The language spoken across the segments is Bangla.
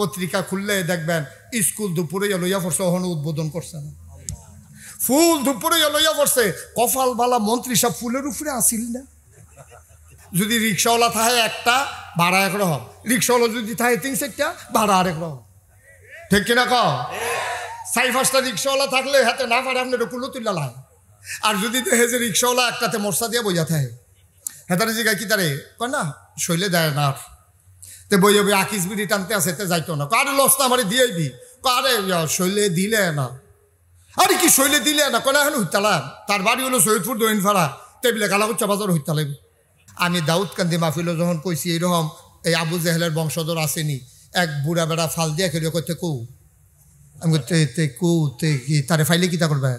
পত্রিকা খুললে দেখবেন স্কুল দুপুরে লইয়া পড়ছে অহন উদ্বোধন করছে না ফুল দুপুরে লইয়া পড়ছে কফাল বালা মন্ত্রী সব ফুলের উপরে আসিল না যদি রিক্সাওয়ালা থাকে একটা ভাড়া এক রকম রিক্সাওয়ালা যদি থাকে তিন একটা ভাড়া আরেক রকম ঠিক কিনা ক চারি পাঁচটা রিক্সাওয়ালা থাকলে হাতে না পারে আপনার কুলো তুললা লাগে আর যদি দেখে যে রিক্সাওয়ালা একটাতে মশলা দিয়ে বোঝা থাকে তারা জিগায় কি তারে কয় না শৈলে দেয় না তে বই বই আকিস বিড়ি টানতে আছে তে যাইতো না কারে লস্তা দিয়ে দিয়েবি কারে শৈলে দিলে না আরে কি শৈলে দিলে না কলে এখন হইতালা তার বাড়ি হলো সৈয়দপুর দৈনফাড়া টেবিলে করছে বাজার হইতালাইবি আমি দাউদ কান্দি মাহফিল যখন কইছি এইরকম এই আবু জেহেলের বংশধর আসেনি এক বুড়া বেড়া ফাল দিয়া কেউ করতে কৌ আমি তে তে কৌ তে কি তারে ফাইলে কিতা করবে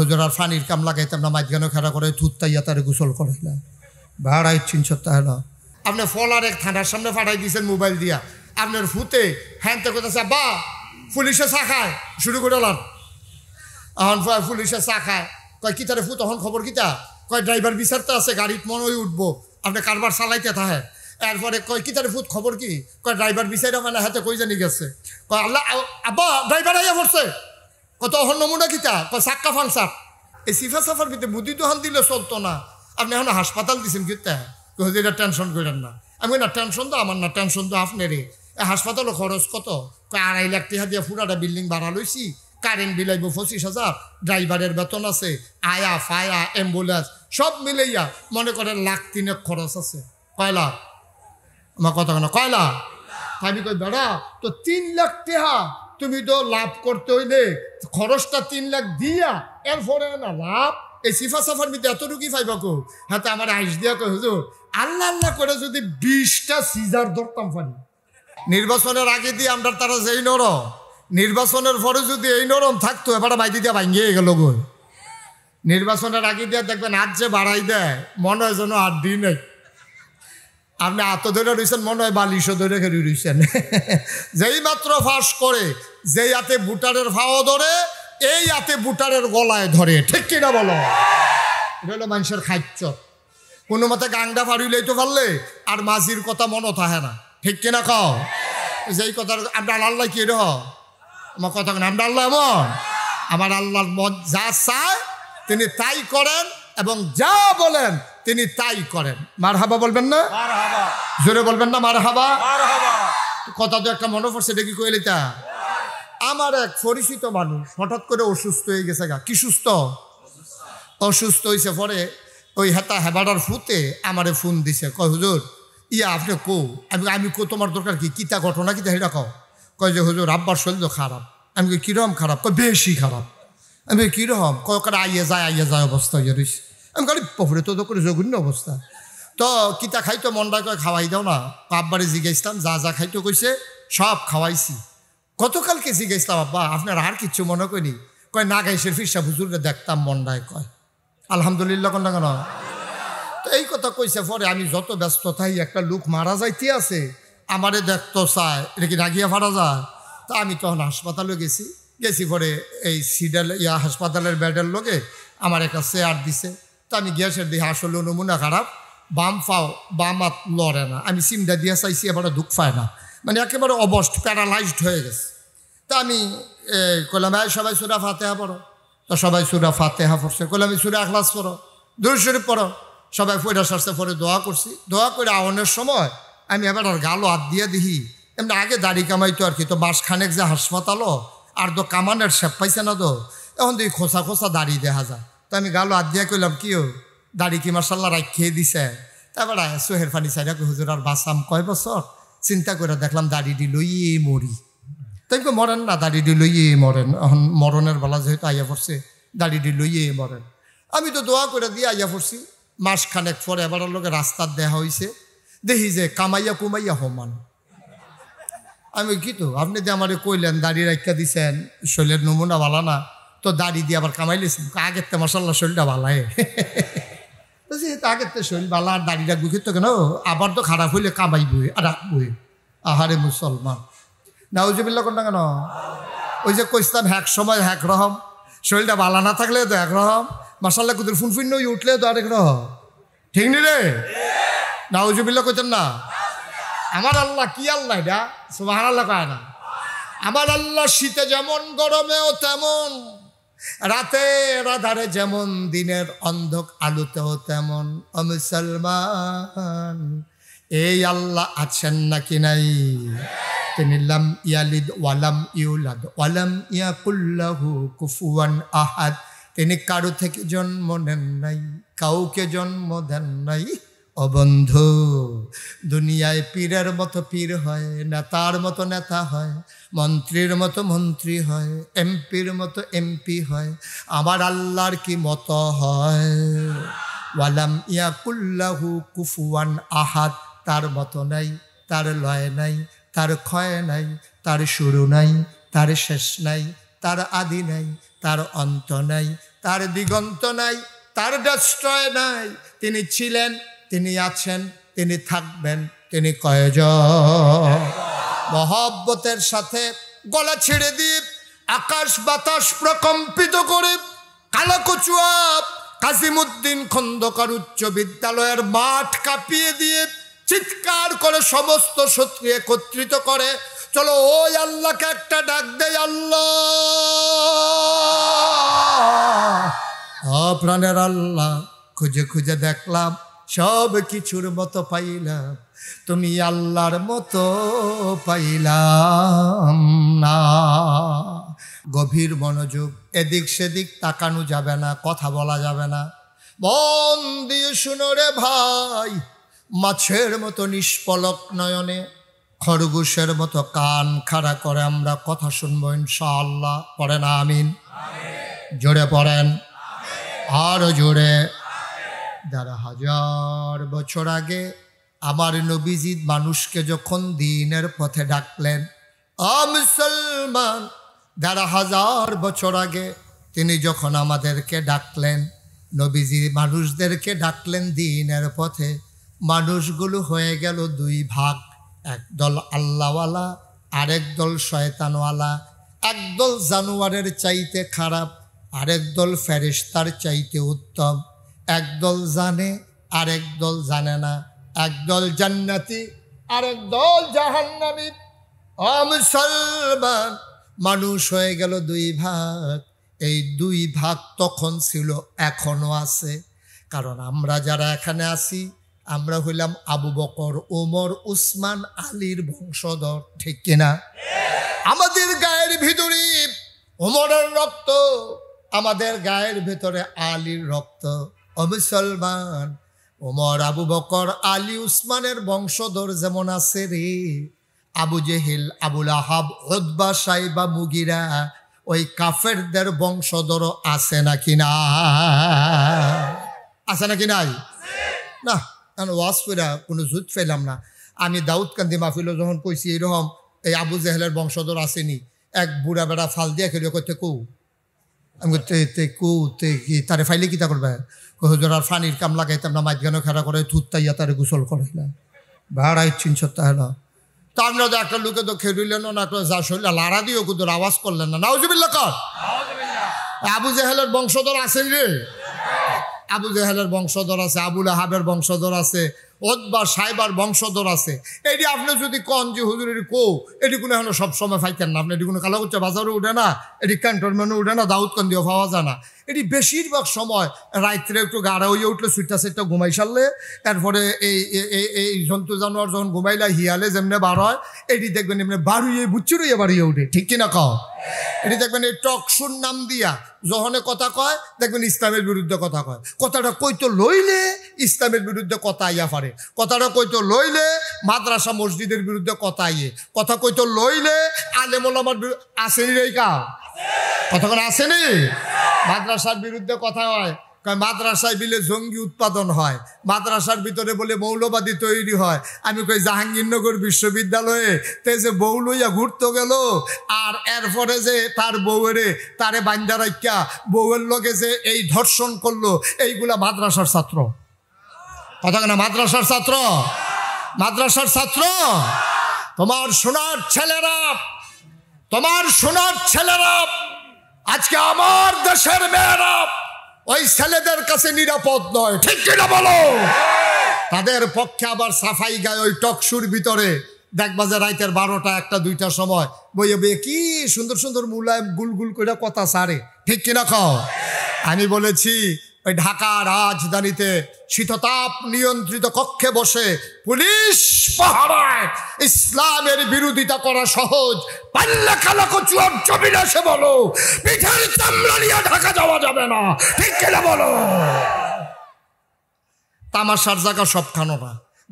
হুজুর আর ফানির কাম লাগাইতাম না মাঝখানে খেলা করে থুত্তাইয়া তারে গোসল করে না ভাড়াই চিনছত তাহলে আপনি ফলার এক থানার সামনে পাঠাই দিয়েছেন মোবাইল দিয়া আপনার ফুতে তে করতেছে বা পুলিশে চা খায় শুরু করে লান এখন পুলিশে চা খায় কয় কি তারে ফুত তখন খবর কিতা কয় ড্রাইভার বিচারতে আছে গাড়িত মন হয়ে উঠবো আপনি কারবার চালাইতে থাকে এরপরে কয় কি তার ফুত খবর কি কয় ড্রাইভার বিচারে মানে হাতে কই জানি গেছে কয় আল্লাহ আব্বা ড্রাইভার আইয়া পড়ছে কত অহন নমুনা কিতা কয় সাক্কা ফাংসার এই সিফা সাফার ভিতরে মুদি দোহান দিলে চলতো না আপনি এখন হাসপাতাল দিছেন কিতা টেনশন করেন না আমি না টেনশন তো আমার না টেনশন তো আপনারই হাসপাতালও খরচ কত আড়াই লাখ টাকা দিয়ে পুরাটা বিল্ডিং ভাড়া লইছি কারেন্ট বিলাইব পঁচিশ হাজার ড্রাইভারের বেতন আছে আয়া ফায়া অ্যাম্বুলেন্স সব মিলাইয়া মনে করেন লাখ তিনেক খরচ আছে কয়লা আমার কথা কেন কয়লা আমি কই বেড়া তো তিন লাখ টেহা তুমি তো লাভ করতে হইলে খরচটা তিন লাখ দিয়া এরপরে না লাভ এই সিফা সাফার মধ্যে এতটুকুই রুগী পাইবা কো হ্যাঁ আমার আইস দিয়া কই হুজুর আল্লাহ আল্লাহ করে যদি বিশটা সিজার ধরতাম পারি নির্বাচনের আগে দিয়ে আমরা তারা যেই নরম নির্বাচনের পরে যদি এই নরম থাকতো এবার বাইদি দিয়ে ভাঙিয়ে গেল গো নির্বাচনের আগে দিয়ে দেখবেন আজ যে বাড়াই দেয় মনে হয় যেন আর দিই নেই আপনি আত ধরে রয়েছেন মনে হয় বালিশও ধরে খেয়ে রয়েছেন যেই মাত্র ফাঁস করে যেই হাতে বুটারের ফাও ধরে এই হাতে বুটারের গলায় ধরে ঠিক কিনা বলো এটা হলো মানুষের খাচ্চত কোনো মতে গাংডা ফাড়ি লইতে পারলে আর মাঝির কথা মনে থাকে না ঠিক কিনা কও যেই কথা আমরা আল্লাহ কি রহ আমার কথা আমরা আল্লাহ এমন আমার আল্লাহর মত যা চায় তিনি তাই করেন এবং যা বলেন তিনি তাই করেন মার হাবা বলবেন না জোরে বলবেন না মার হাবা কথা তো একটা মনে পড়ছে দেখি কইলি তা আমার এক পরিচিত মানুষ হঠাৎ করে অসুস্থ হয়ে গেছে গা কি সুস্থ অসুস্থ হয়েছে পরে ওই হেতা হেবাডার ফুতে আমারে ফোন দিছে কয় হুজুর ইয়া আপনি কো আমি আমি কো তোমার দরকার কি কিতা ঘটনা কিতা সেটা কও কয় যে হুজুর আব্বার শরীর খারাপ আমি কীরকম খারাপ কয় বেশি খারাপ আমি কীরকম কয় কার আইয়ে যায় আইয়ে যায় অবস্থা ইয়ে রয়েছে আমি কালি পফরে তো করে জঘন্য অবস্থা তো কিতা খাইতো মনটা কয় খাওয়াই দাও না আব্বারে জিজ্ঞাসলাম যা যা খাইতো কইছে সব খাওয়াইছি গতকালকে জিজ্ঞাসলাম আব্বা আপনার আর কিচ্ছু মনে করি কয় না সে ফিরসা হুজুরকে দেখতাম মনটায় কয় আলহামদুলিল্লাহ কন্যা কেন তো এই কথা কইছে পরে আমি যত ব্যস্ত থাই একটা লোক মারা যাইতে আছে আমারে দেখতো চায় এটা কি রাগিয়া ফারা যায় তা আমি তখন হাসপাতালে গেছি গেছি পরে এই সিডাল ইয়া হাসপাতালের বেডের লোকে আমার একটা চেয়ার দিছে তো আমি গ্যাসের দিয়ে আসলে নমুনা খারাপ বাম পাও বাম হাত লড়ে না আমি সিমটা দিয়ে চাইছি এবারে দুঃখ পায় না মানে একেবারে অবস্ট প্যারালাইজড হয়ে গেছে তা আমি কলামায় সবাই সুরা ফাতে পড়ো তো সবাই সুরা ফাতেহা পড়ছে কইলে আমি সুরা আখলাস পড়ো দূর শরীফ পড়ো সবাই ফৈরা সারছে পরে দোয়া করছি দোয়া করে আওয়ানের সময় আমি এবার আর গালো হাত দিয়ে দিহি এমনি আগে দাড়ি কামাইতো আর কি তো বাস খানেক যে হাসপাতালও আর তো কামানের সেপ পাইছে না তো এখন তুই খোসা খোসা দাড়ি দেখা যায় তো আমি গালো হাত দিয়ে কইলাম কিও দাড়ি কি মার্শাল্লাহ রাখ খেয়ে দিছে তারপরে সোহের ফানি সাইডা হুজুর আর বাসাম কয় বছর চিন্তা করে দেখলাম দাড়ি লইয়ে মরি তাই মরেন না দাড়িটি লইয়ে মরেন এখন মরণের বেলা যেহেতু আইয়া পড়ছে দাড়িটি লইয়ে মরেন আমি তো দোয়া করে দিয়ে আইয়া পড়ছি মাস খানেক পর এবার লোকের রাস্তার দেখা হয়েছে দেখি যে কামাইয়া কুমাইয়া হমান আমি কি তো আপনি যে আমার কইলেন দাড়ি রাখা দিছেন শৈলের নমুনা ভালা না তো দাড়ি দিয়ে আবার কামাই লেছেন আগের তো মশাল্লা শরীরটা ভালায় যেহেতু আগের তো শরীর বালা আর দাড়ি রাখবো কেন আবার তো খারাপ হইলে কামাইবই আর রাখবই আহারে মুসলমান নাউজিবিল্লা কোনটা কেন ওই যে কইসতাম হ্যাক সময় হ্যাক রহম শরীরটা বালা না থাকলে তো এক রহম মাসাল্লা কুদুর ফুনফিন নই উঠলে তো আরেক রহম ঠিক নি রে নাউজিবিল্লা কইতেন না আমার আল্লাহ কি আল্লাহ এটা সুবাহ আল্লাহ কয় না আমার আল্লাহ শীতে যেমন গরমেও তেমন রাতে রাধারে যেমন দিনের অন্ধক আলুতেও তেমন অমুসলমান এই আল্লাহ আছেন নাকি নাই তিনি লাম ইয়ালিদ ওয়ালাম ইউলাদ ওয়ালাম ইয়া কুল্লাহু কুফুয়ান আহাদ তিনি কারো থেকে জন্ম নেন নাই কাউকে জন্ম দেন নাই অবন্ধু দুনিয়ায় পীরের মতো পীর হয় নেতার মতো নেতা হয় মন্ত্রীর মতো মন্ত্রী হয় এমপির মতো এমপি হয় আমার আল্লাহর কি মতো হয় ওয়ালাম ইয়া কুল্লাহু কুফুয়ান আহাদ তার মতো নাই তার লয় নাই তার ক্ষয় নাই তার শুরু নাই তার শেষ নাই তার আদি নাই তার অন্ত নাই তার দিগন্ত নাই তার ডেস্ট্রয় নাই তিনি ছিলেন তিনি আছেন তিনি থাকবেন তিনি কয়জ মহব্বতের সাথে গলা ছেড়ে দ্বীপ আকাশ বাতাস প্রকম্পিত করে কালাকচুয়া কাজিমুদ্দিন খন্দকার উচ্চ বিদ্যালয়ের মাঠ কাঁপিয়ে দিয়ে চিৎকার করে সমস্ত শত্রু একত্রিত করে চলো ওই আল্লাহকে একটা ডাক দেয় আল্লাহ প্রাণের আল্লাহ খুঁজে খুঁজে দেখলাম সব কিছুর মতো পাইলাম তুমি আল্লাহর মতো পাইলাম না গভীর মনোযোগ এদিক সেদিক তাকানো যাবে না কথা বলা যাবে না মন দিয়ে শুনো রে ভাই মাছের মতো নিষ্পলক নয়নে খরগোশের মতো কান খাড়া করে আমরা কথা শুনবো ইনশাআল্লাহ পড়েন আমিন জোরে পড়েন আরও জোরে যারা হাজার বছর আগে আমার নবীজি মানুষকে যখন দিনের পথে ডাকলেন মুসলমান যারা হাজার বছর আগে তিনি যখন আমাদেরকে ডাকলেন নবীজি মানুষদেরকে ডাকলেন দিনের পথে মানুষগুলো হয়ে গেল দুই ভাগ একদল আল্লাহওয়ালা আরেক দল শয়তানওয়ালা একদল জানোয়ারের চাইতে খারাপ আরেক দল ফেরিস্তার চাইতে উত্তম একদল জানে আরেক দল জানে না একদল জান্নাতি আরেক দল জাহান্নামি মুসলমান মানুষ হয়ে গেল দুই ভাগ এই দুই ভাগ তখন ছিল এখনও আছে কারণ আমরা যারা এখানে আছি আমরা হইলাম আবু বকর ওমর উসমান আলীর বংশধর ঠিক কিনা আমাদের গায়ের ভিতরে ওমরের রক্ত আমাদের গায়ের ভেতরে আলীর রক্ত অমুসলমান ওমর আবু বকর আলী উসমানের বংশধর যেমন আছে রে আবু জেহিল আবুল আহাব ওদবা সাইবা মুগিরা ওই কাফেরদের বংশধর আছে নাকি না আছে নাকি নাই না ওয়াস কইরা কোনো জুত ফেলাম না আমি দাউদ কান্দি মাহফিল যখন কইছি এরকম এই আবু জেহেলের বংশধর আসেনি এক বুড়া বেড়া ফাল দিয়া খেলে কইতে কৌ আমি তে কৌ তে কি তারে ফাইলে তা করবে হুজুর আর ফানির কাম লাগাইতাম না মাইজগানো খেলা করে থুত্তাইয়া তারে গোসল না ভাড়া ইচ্ছিন সত্তা হলো তো আমরা তো একটা লোকে তো খেলিলেন না যা শরীর লাড়া দিয়ে কুদুর আওয়াজ করলেন না নাওজিবিল্লা কর আবু জেহেলের বংশধর আসেন রে আবু জেহেলের বংশধর আছে আবুল আহাবের বংশধর আছে ওদবা সাইবার বংশধর আছে এটি আপনি যদি কন যে হুজুর এটি কো এটি কোনো এখন সবসময় ফাইতেন না আপনি এটি কোনো কালাকুচ্চা বাজারও উঠে না এটি ক্যান্টনমেন্টও উঠে না দাউদকন্দিও পাওয়া যায় না এটি বেশিরভাগ সময় রাত্রে একটু গাড়া হয়ে উঠলে সুইটা সেটটা ঘুমাই সারলে তারপরে এই এই জন্তু জানোয়ার যখন ঘুমাইলা হিয়ালে যেমনে বার হয় এটি দেখবেন এমনি বাড়িয়ে বুচ্চুর হইয়া বাড়িয়ে উঠে ঠিক কিনা কও এটি দেখবেন এই টকসুর নাম দিয়া যখনে কথা কয় দেখবেন ইসলামের বিরুদ্ধে কথা কয় কথাটা কইতো লইলে ইসলামের বিরুদ্ধে কথা আইয়া পারে কথাটা কইতো লইলে মাদ্রাসা মসজিদের বিরুদ্ধে কথা আইয়ে কথা কইতো লইলে আলেমলামার আসেনি রেখা কতক্ষণ আসেনি মাদ্রাসার বিরুদ্ধে কথা হয় মাদ্রাসায় বিলে জঙ্গি উৎপাদন হয় মাদ্রাসার ভিতরে বলে মৌলবাদী তৈরি হয় আমি কই জাহাঙ্গীরনগর বিশ্ববিদ্যালয়ে তে যে বউ লইয়া ঘুরতে গেল আর এরপরে যে তার বউয়েরে তারে বান্দা রাখা বউয়ের লগে যে এই ধর্ষণ করলো এইগুলা মাদ্রাসার ছাত্র কথা কেন মাদ্রাসার ছাত্র মাদ্রাসার ছাত্র তোমার সোনার ছেলেরা তোমার সোনার ছেলেরা আজকে আমার দেশের মেয়েরা ওই ছেলেদের কাছে নিরাপদ নয় ঠিক কিনা বলো তাদের পক্ষে আবার সাফাই গায়ে ওই টকসুর ভিতরে দেখবা যে রাইতের বারোটা একটা দুইটার সময় বইয়ে বইয়ে কি সুন্দর সুন্দর গুল গুল করে কথা সারে ঠিক কিনা খাও আমি বলেছি ওই ঢাকা রাজধানীতে শীততাপ নিয়ন্ত্রিত কক্ষে বসে পুলিশ পাহারায় ইসলামের বিরোধিতা করা সহজ পাল্লা খালা কচুয়ার জমি না সে বলো পিঠের চামড়া নিয়ে ঢাকা যাওয়া যাবে না ঠিক কিনা বলো তামাশার জায়গা সব না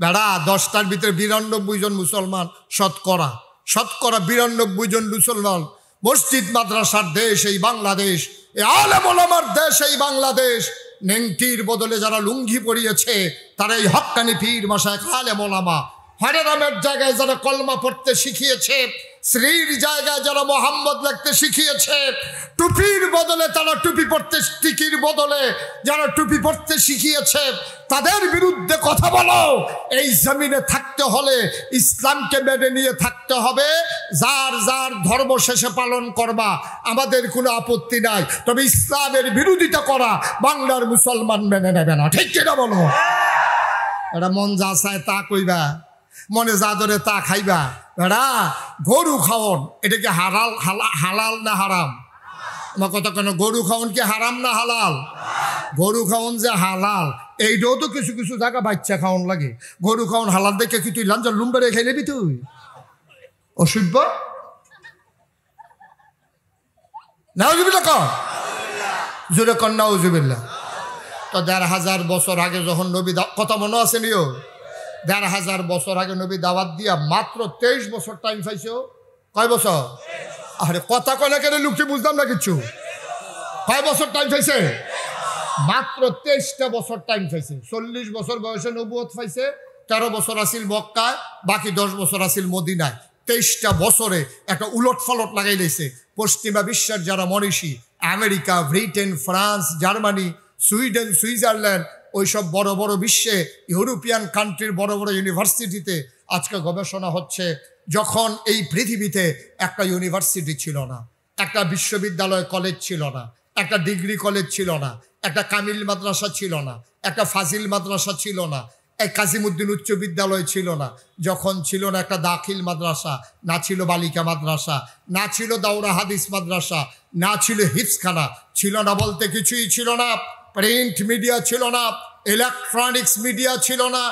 বেড়া দশটার ভিতরে বিরানব্বই জন মুসলমান শতকরা শতকরা বিরানব্বই জন মুসলমান মসজিদ মাদ্রাসার দেশ এই বাংলাদেশ এ আলেমল আমার দেশ এই বাংলাদেশ নেংটির বদলে যারা লুঙ্গি পরিয়েছে তারা এই হকানি পীর মশায় আলেমলামা হরেরামের জায়গায় যারা কলমা পড়তে শিখিয়েছে শ্রীর জায়গায় যারা মোহাম্মদ লিখতে শিখিয়েছে টুপির বদলে তারা টুপি পড়তে টিকির বদলে যারা টুপি পড়তে শিখিয়েছে তাদের বিরুদ্ধে কথা বলো এই জমিনে থাকতে হলে ইসলামকে মেনে নিয়ে থাকতে হবে যার যার ধর্ম শেষে পালন করবা আমাদের কোনো আপত্তি নাই তবে ইসলামের বিরোধিতা করা বাংলার মুসলমান মেনে নেবে না ঠিক কিনা বলো হ্যাঁ। এটা মন যা চায় তা কইবা মনে যা তা খাইবা বেড়া গরু খাওন এটা কি হারাল হালাল না হারাম আমার কথা কেন গরু খাওন কি হারাম না হালাল গরু খাওন যে হালাল এইটাও তো কিছু কিছু জায়গা বাচ্চা খাওন লাগে গরু খাওন হালাল দেখে কি তুই লুম বেড়ে খাই নেবি তুই অসভ্য নাউজুবিল্লা কর জোরে কর নাউজুবিল্লা তো দেড় হাজার বছর আগে যখন নবী কথা মনে আছে নিও দেড় হাজার বছর আগে নবী দাওয়াত দিয়া মাত্র তেইশ বছর টাইম পাইছ কয় বছর আরে কথা কয়না কেন লুকিয়ে বুঝলাম না কিছু কয় বছর টাইম পাইছে মাত্র তেইশটা বছর টাইম পাইছে চল্লিশ বছর বয়সে নবুয়ত পাইছে তেরো বছর আসিল মক্কায় বাকি দশ বছর আসিল মদিনায় তেইশটা বছরে একটা উলট ফলট লাগাই লেছে পশ্চিমা বিশ্বের যারা মনীষী America Britain France Germany Sweden Switzerland ওই সব বড় বড় বিশ্বে ইউরোপিয়ান কান্ট্রির বড় বড় ইউনিভার্সিটিতে আজকে গবেষণা হচ্ছে যখন এই পৃথিবীতে একটা ইউনিভার্সিটি ছিল না একটা বিশ্ববিদ্যালয় কলেজ ছিল না একটা ডিগ্রি কলেজ ছিল না একটা কামিল মাদ্রাসা ছিল না একটা ফাজিল মাদ্রাসা ছিল না এক কাজিমুদ্দিন উচ্চ বিদ্যালয় ছিল না যখন ছিল না একটা দাখিল মাদ্রাসা না ছিল বালিকা মাদ্রাসা না ছিল দাউরা হাদিস মাদ্রাসা না ছিল হিপসখানা ছিল না বলতে কিছুই ছিল না প্রিন্ট মিডিয়া ছিল না ইলেকট্রনিক্স মিডিয়া ছিল না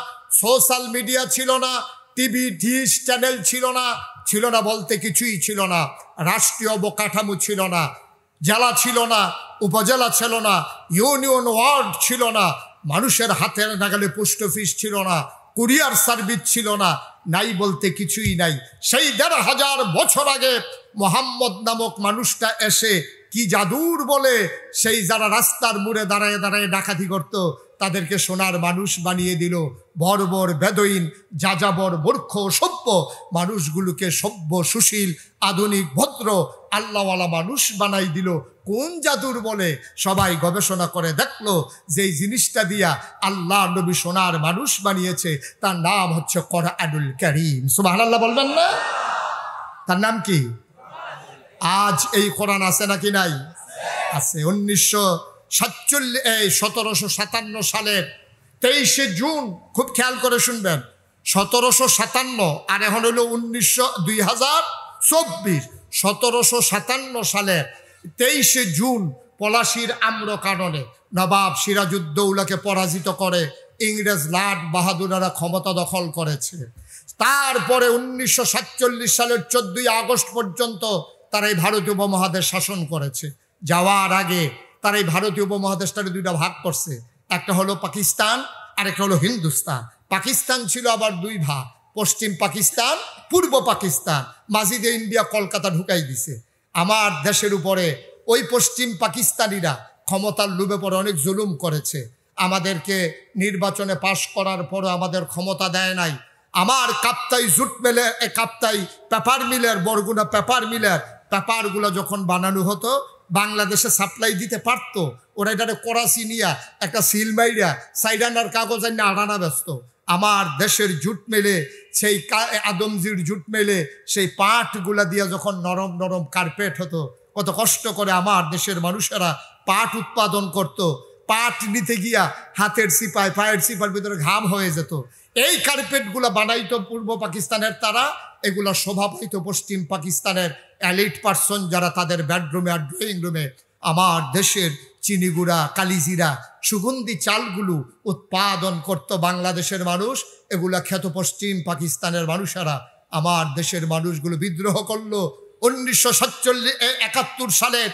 সোশ্যাল মিডিয়া ছিল না টিভি ডিস চ্যানেল ছিল না ছিল না বলতে কিছুই ছিল না রাষ্ট্রীয় অবকাঠামো ছিল না জেলা ছিল না উপজেলা ছিল না ইউনিয়ন ওয়ার্ড ছিল না মানুষের হাতের নাগালে পোস্ট অফিস ছিল না কুরিয়ার সার্ভিস ছিল না নাই বলতে কিছুই নাই সেই দেড় হাজার বছর আগে মোহাম্মদ নামক মানুষটা এসে কি জাদুর বলে সেই যারা রাস্তার মুড়ে দাঁড়ায় দাঁড়ায় ডাকাতি করত তাদেরকে সোনার মানুষ বানিয়ে দিল বর্বর বেদইন যাযাবর মূর্খ সভ্য মানুষগুলোকে সভ্য সুশীল আধুনিক ভদ্র আল্লাহওয়ালা মানুষ বানাই দিল কোন জাদুর বলে সবাই গবেষণা করে দেখলো যে জিনিসটা দিয়া আল্লাহ নবী সোনার মানুষ বানিয়েছে তার নাম হচ্ছে করা আনুল করিম সুবাহ আল্লাহ বলবেন না তার নাম কি আজ এই কোরআন আছে নাকি নাই আছে উনিশশো সাতচল্লিশ এই সতেরোশো সাতান্ন সালের তেইশে জুন খুব খেয়াল করে শুনবেন সতেরোশো সাতান্ন আর এখন হলো উনিশশো দুই হাজার চব্বিশ সতেরোশো সাতান্ন সালের তেইশে জুন পলাশির আম্র কারণে নবাব সিরাজউদ্দৌলাকে পরাজিত করে ইংরেজ লাট বাহাদুরারা ক্ষমতা দখল করেছে তারপরে উনিশশো সালের চোদ্দই আগস্ট পর্যন্ত তারা এই ভারতীয় উপমহাদেশ শাসন করেছে যাওয়ার আগে তারা এই ভারতীয় উপমহাদেশটা দুইটা ভাগ করছে একটা হলো পাকিস্তান আর একটা হলো হিন্দুস্তান পাকিস্তান ছিল আবার দুই ভাগ পশ্চিম পাকিস্তান পূর্ব পাকিস্তান মাজিদে ইন্ডিয়া কলকাতা ঢুকাই দিছে আমার দেশের উপরে ওই পশ্চিম পাকিস্তানিরা ক্ষমতার লোভে পরে অনেক জুলুম করেছে আমাদেরকে নির্বাচনে পাশ করার পরও আমাদের ক্ষমতা দেয় নাই আমার কাপ্তাই জুট মেলে কাপ্তাই পেপার মিলের বরগুনা পেপার মিলের পেপারগুলো যখন বানানো হতো বাংলাদেশে সাপ্লাই দিতে পারত ওরা এটা করাচি নিয়ে একটা সিল মাইরা সাইডানার কাগজ আনিয়ে আড়ানা ব্যস্ত আমার দেশের জুট মেলে সেই আদমজির জুট মেলে সেই পাটগুলা দিয়ে যখন নরম নরম কার্পেট হতো কত কষ্ট করে আমার দেশের মানুষেরা পাট উৎপাদন করত পাট নিতে গিয়া হাতের সিপায় পায়ের সিপার ভিতরে ঘাম হয়ে যেত এই কার্পেটগুলো বানাইতো পূর্ব পাকিস্তানের তারা এগুলো শোভা পাইত পশ্চিম পাকিস্তানের অ্যালিট পার্সন যারা তাদের বেডরুমে আর ড্রয়িং রুমে আমার দেশের চিনিগুড়া কালিজিরা সুগন্ধি চালগুলো উৎপাদন করত বাংলাদেশের মানুষ এগুলা খ্যাত পশ্চিম পাকিস্তানের মানুষেরা আমার দেশের মানুষগুলো বিদ্রোহ করলো উনিশশো সাতচল্লিশ একাত্তর সালের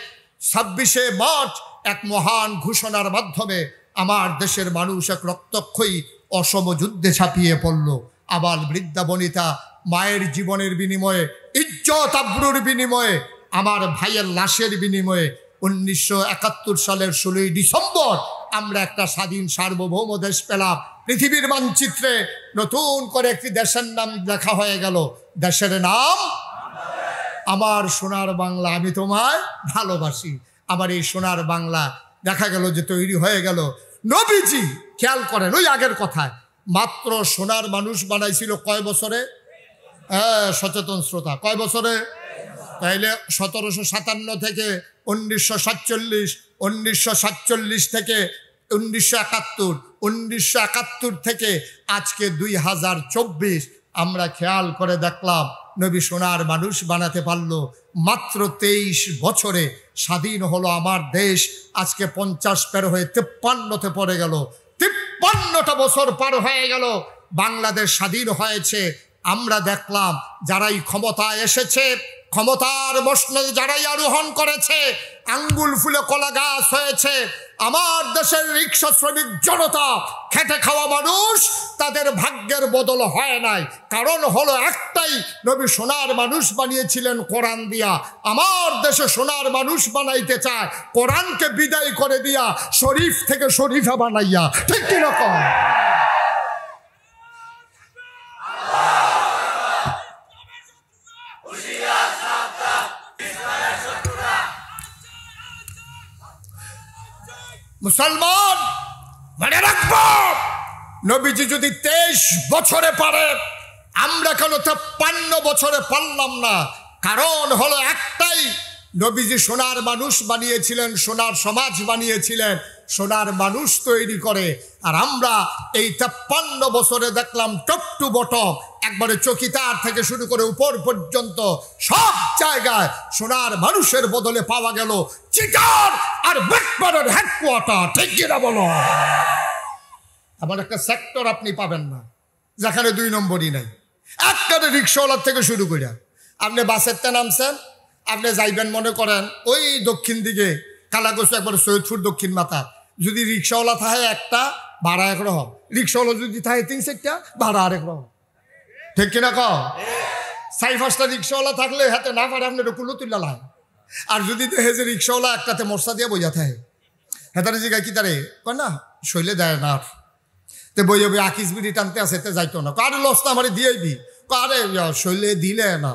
ছাব্বিশে মার্চ এক মহান ঘোষণার মাধ্যমে আমার দেশের মানুষ এক রক্তক্ষয়ী অসম যুদ্ধে ছাপিয়ে পড়ল আবার বৃদ্ধা বনিতা মায়ের জীবনের বিনিময়ে ইজ্জত আব্রুর বিনিময়ে আমার ভাইয়ের লাশের বিনিময়ে উনিশশো সালের ষোলোই ডিসেম্বর আমরা একটা স্বাধীন সার্বভৌম দেশ পেলাম পৃথিবীর মানচিত্রে নতুন করে একটি দেশের নাম লেখা হয়ে গেল দেশের নাম আমার সোনার বাংলা আমি তোমায় ভালোবাসি আমার এই সোনার বাংলা দেখা গেল যে তৈরি হয়ে গেল নবীজি খেয়াল করেন ওই আগের কথায় মাত্র সোনার মানুষ বানাইছিল কয় বছরে হ্যাঁ সচেতন শ্রোতা কয় বছরে তাইলে সতেরোশো সাতান্ন থেকে উনিশশো সাতচল্লিশ উনিশশো সাতচল্লিশ থেকে উনিশশো একাত্তর উনিশশো একাত্তর থেকে আজকে দুই হাজার চব্বিশ আমরা খেয়াল করে দেখলাম নবী সোনার মানুষ বানাতে পারল মাত্র তেইশ বছরে স্বাধীন হলো আমার দেশ আজকে পঞ্চাশ পের হয়ে তিপ্পান্নতে পড়ে গেল তিপ্পান্নটা বছর পার হয়ে গেল বাংলাদেশ স্বাধীন হয়েছে আমরা দেখলাম যারাই ক্ষমতা এসেছে ক্ষমতার মসনদে যারাই আরোহণ করেছে আঙ্গুল ফুলে কলা গাছ হয়েছে আমার দেশের রিক্সা শ্রমিক জনতা খেটে খাওয়া মানুষ তাদের ভাগ্যের বদল হয় নাই কারণ হলো একটাই নবী সোনার মানুষ বানিয়েছিলেন কোরআন দিয়া আমার দেশে সোনার মানুষ বানাইতে চায় কোরআনকে বিদায় করে দিয়া শরীফ থেকে শরীফা বানাইয়া ঠিক কিরকম মুসলমান মনে রাখব নবীজি যদি তেইশ বছরে পারে আমরা কেন তেপ্পান্ন বছরে পারলাম না কারণ হলো একটাই নবীজি সোনার মানুষ বানিয়েছিলেন সোনার সমাজ বানিয়েছিলেন সোনার মানুষ তৈরি করে আর আমরা এই তেপ্পান্ন বছরে দেখলাম টপ টু বটক একবারে চকিতার থেকে শুরু করে উপর পর্যন্ত সব জায়গায় সোনার মানুষের বদলে পাওয়া গেল চিটার আর ব্যাটম্যানের হেডকোয়ার্টার ঠিক কিনা বলো আমার একটা সেক্টর আপনি পাবেন না যেখানে দুই নম্বরই নাই একটা রিক্সাওয়ালার থেকে শুরু করে আপনি বাসের তে নামছেন আপনি যাইবেন মনে করেন ওই দক্ষিণ দিকে কালাগোস একবার সৈয়দপুর দক্ষিণ মাথা যদি রিক্সাওয়ালা থাকে একটা ভাড়া এক রকম রিক্সাওয়ালা যদি থাকে তিন সেটা ভাড়া আরেক রকম ঠিক কিনা ক চাই পাঁচটা রিক্সাওয়ালা থাকলে হাতে না পারে আপনি কুলো তুললা লাই আর যদি দেখে যে রিক্সাওয়ালা একটাতে মশলা দিয়ে বইয়া থাকে হেতারে জিগায় কি তারে কয় না শৈলে দেয় না তে বই হবে আকিস বিড়ি টানতে আছে তে যাইতো না কারে লস না দিয়ে দিয়েবি কারে শৈলে দিলে না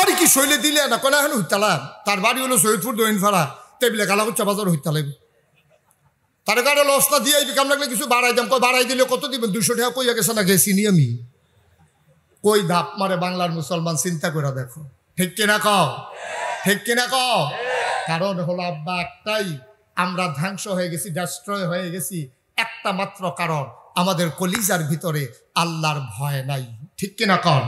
আরে কি শৈলে দিলে না কোনা এখন হইতালা তার বাড়ি হলো সৈয়দপুর দৈনফাড়া টেবিলে কালা উচ্চা বাজার হইতালে তার কারে লস না আইবি কাম লাগলে কিছু বাড়াই দাম কয় বাড়াই দিলে কত দিবেন দুশো টাকা কইয়া গেছে না গেছি নি আমি কই ধাপ মারে বাংলার মুসলমান চিন্তা করে দেখো ঠিক কিনা কও ঠিক কিনা কও কারণ হলো আব্বা একটাই আমরা ধ্বংস হয়ে গেছি ডাস্ট্রয় হয়ে গেছি একটা মাত্র কারণ আমাদের কলিজার ভিতরে আল্লাহর ভয় নাই ঠিক কিনা কও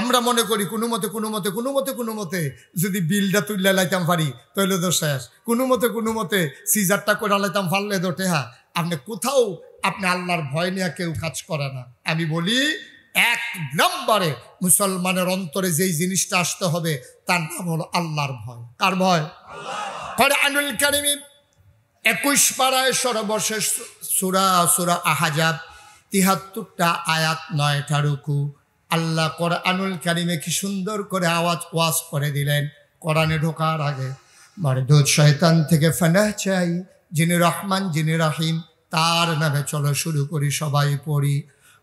আমরা মনে করি কোনো মতে কোনো মতে কোনো মতে কোনো মতে যদি বিলটা তুললে লাইতাম পারি তৈল তো শেষ কোনো মতে কোনো মতে সিজারটা করে লাইতাম ফারলে তো টেহা আপনি কোথাও আপনি আল্লাহর ভয় নিয়ে কেউ কাজ করে না আমি বলি এক নম্বরে মুসলমানের অন্তরে যেই জিনিসটা আসতে হবে তার নাম হলো আল্লাহর ভয় কার ভয় আনুল কারিমি একুশ পাড়ায় সর্বশেষ সুরা সুরা আহাজাব তিহাত্তরটা আয়াত নয়টা রুকু আল্লাহ আনুল কারিমে কি সুন্দর করে আওয়াজ ওয়াজ করে দিলেন কোরআনে ঢোকার আগে মানে মারদুদ শয়তান থেকে ফেনাহ চাই যিনি রহমান যিনি রাহিম তার নামে চলো শুরু করি সবাই পড়ি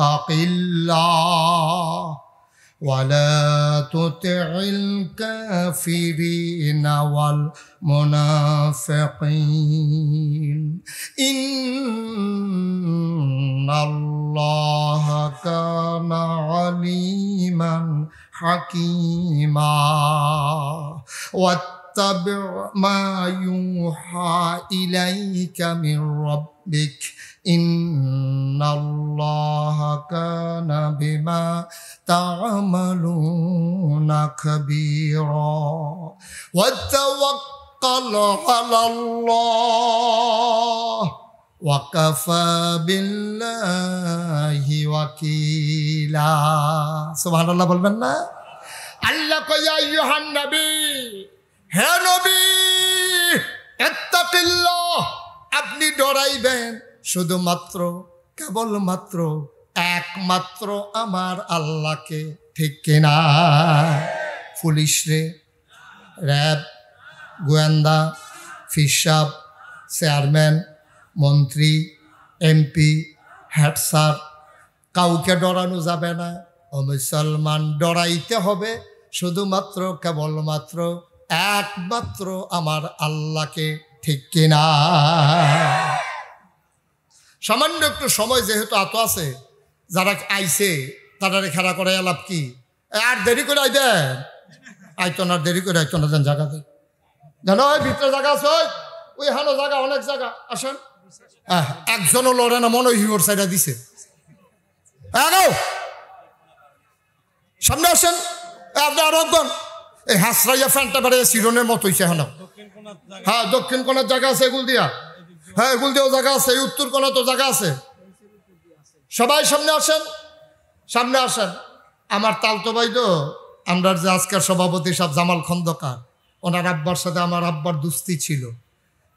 اتق الله ولا تطع الكافرين والمنافقين ان الله كان عليما حكيما واتبع ما يوحى اليك من ربك إن الله كان بما تعملون خبيرا وتوكل على الله وكفى بالله وكيلا سبحان الله বলবেন না আল্লাহ কয়া ইউহান নবী হে নবী এত্তাকিল্লাহ আপনি ডরাইবেন শুধুমাত্র কেবলমাত্র একমাত্র আমার আল্লাহকে ঠিক কিনা পুলিশ রে র্যাব গোয়েন্দা ফিসাব চেয়ারম্যান মন্ত্রী এমপি হেড স্যার কাউকে ডরানো যাবে না ও মুসলমান ডরাইতে হবে শুধুমাত্র কেবলমাত্র একমাত্র আমার আল্লাহকে ঠিক কিনা সামান্য একটু সময় যেহেতু এত আছে যারা আইছে তারা খেলা করে আলাপ কি আর দেরি করে আই দেন আইতো না দেরি করে আইতো না দেন জায়গা দেন জানো ভিতরে জায়গা আছে ওই হানো জায়গা অনেক জায়গা আসেন একজনও লড়ে না মনে হিওর সাইডা দিছে সামনে আসেন আপনি আরবগণ এই হাসরাইয়া ফ্যানটা বেড়ে শিরনের মতো হইছে হ্যাঁ দক্ষিণ কোনার জায়গা আছে এগুল দিয়া হ্যাঁ এগুলদেও জায়গা আছে এই উত্তর কোনা তো জায়গা আছে সবাই সামনে আসেন সামনে আসেন আমার তালতো ভাই তো আমরার যে আজকের সভাপতি সাহেব জামাল খন্দকার ওনার আব্বার সাথে আমার আব্বার দুস্তি ছিল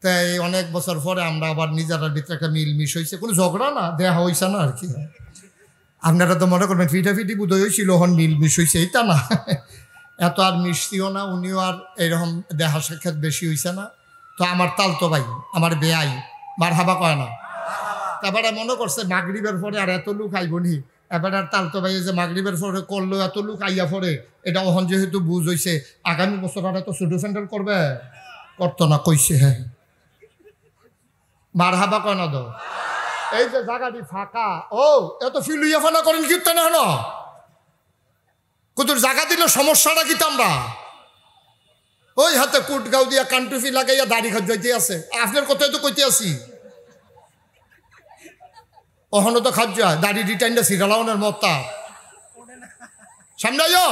তাই অনেক বছর পরে আমরা আবার নিজেরা ভিতরে একটা মিলমিশ হয়েছে কোনো ঝগড়া না দেহা হয়েছে না আর কি আপনারা তো মনে করবেন ফিটাফিটি বোধ হয়েছিল হন মিলমিশ হয়েছে এইটা না এত আর মিষ্টিও না উনিও আর এরকম দেহা সাক্ষাৎ বেশি হয়েছে না তো আমার তালতো ভাই আমার বেয়াই মারহাবা কয় না তারপরে মনে করছে মাগরীবের পরে আর এত লোক আইব নি এবার আর তালতো ভাই যে মাগরীবের পরে করলো এত লোক আইয়া পরে এটা অহন যেহেতু বুঝ হয়েছে আগামী বছর আর এত সুডু সেন্টার করবে করতো না কইছে হ্যাঁ মারহাবা কয় না তো এই যে জায়গাটি ফাঁকা ও এত ফিলুইয়া ফানা করেন কীর্তনে হলো কত জায়গা দিলে সমস্যাটা কি আমরা ওই হাতে কুট গাও দিয়া কানটুফি লাগাইয়া দাড়ি যাইতে আছে আপনার কথাই তো কইতে আছি ওখানে তো খাদ্য দাড়ি ডিটাইনটা সিরালাউনের মতা সামনে যাও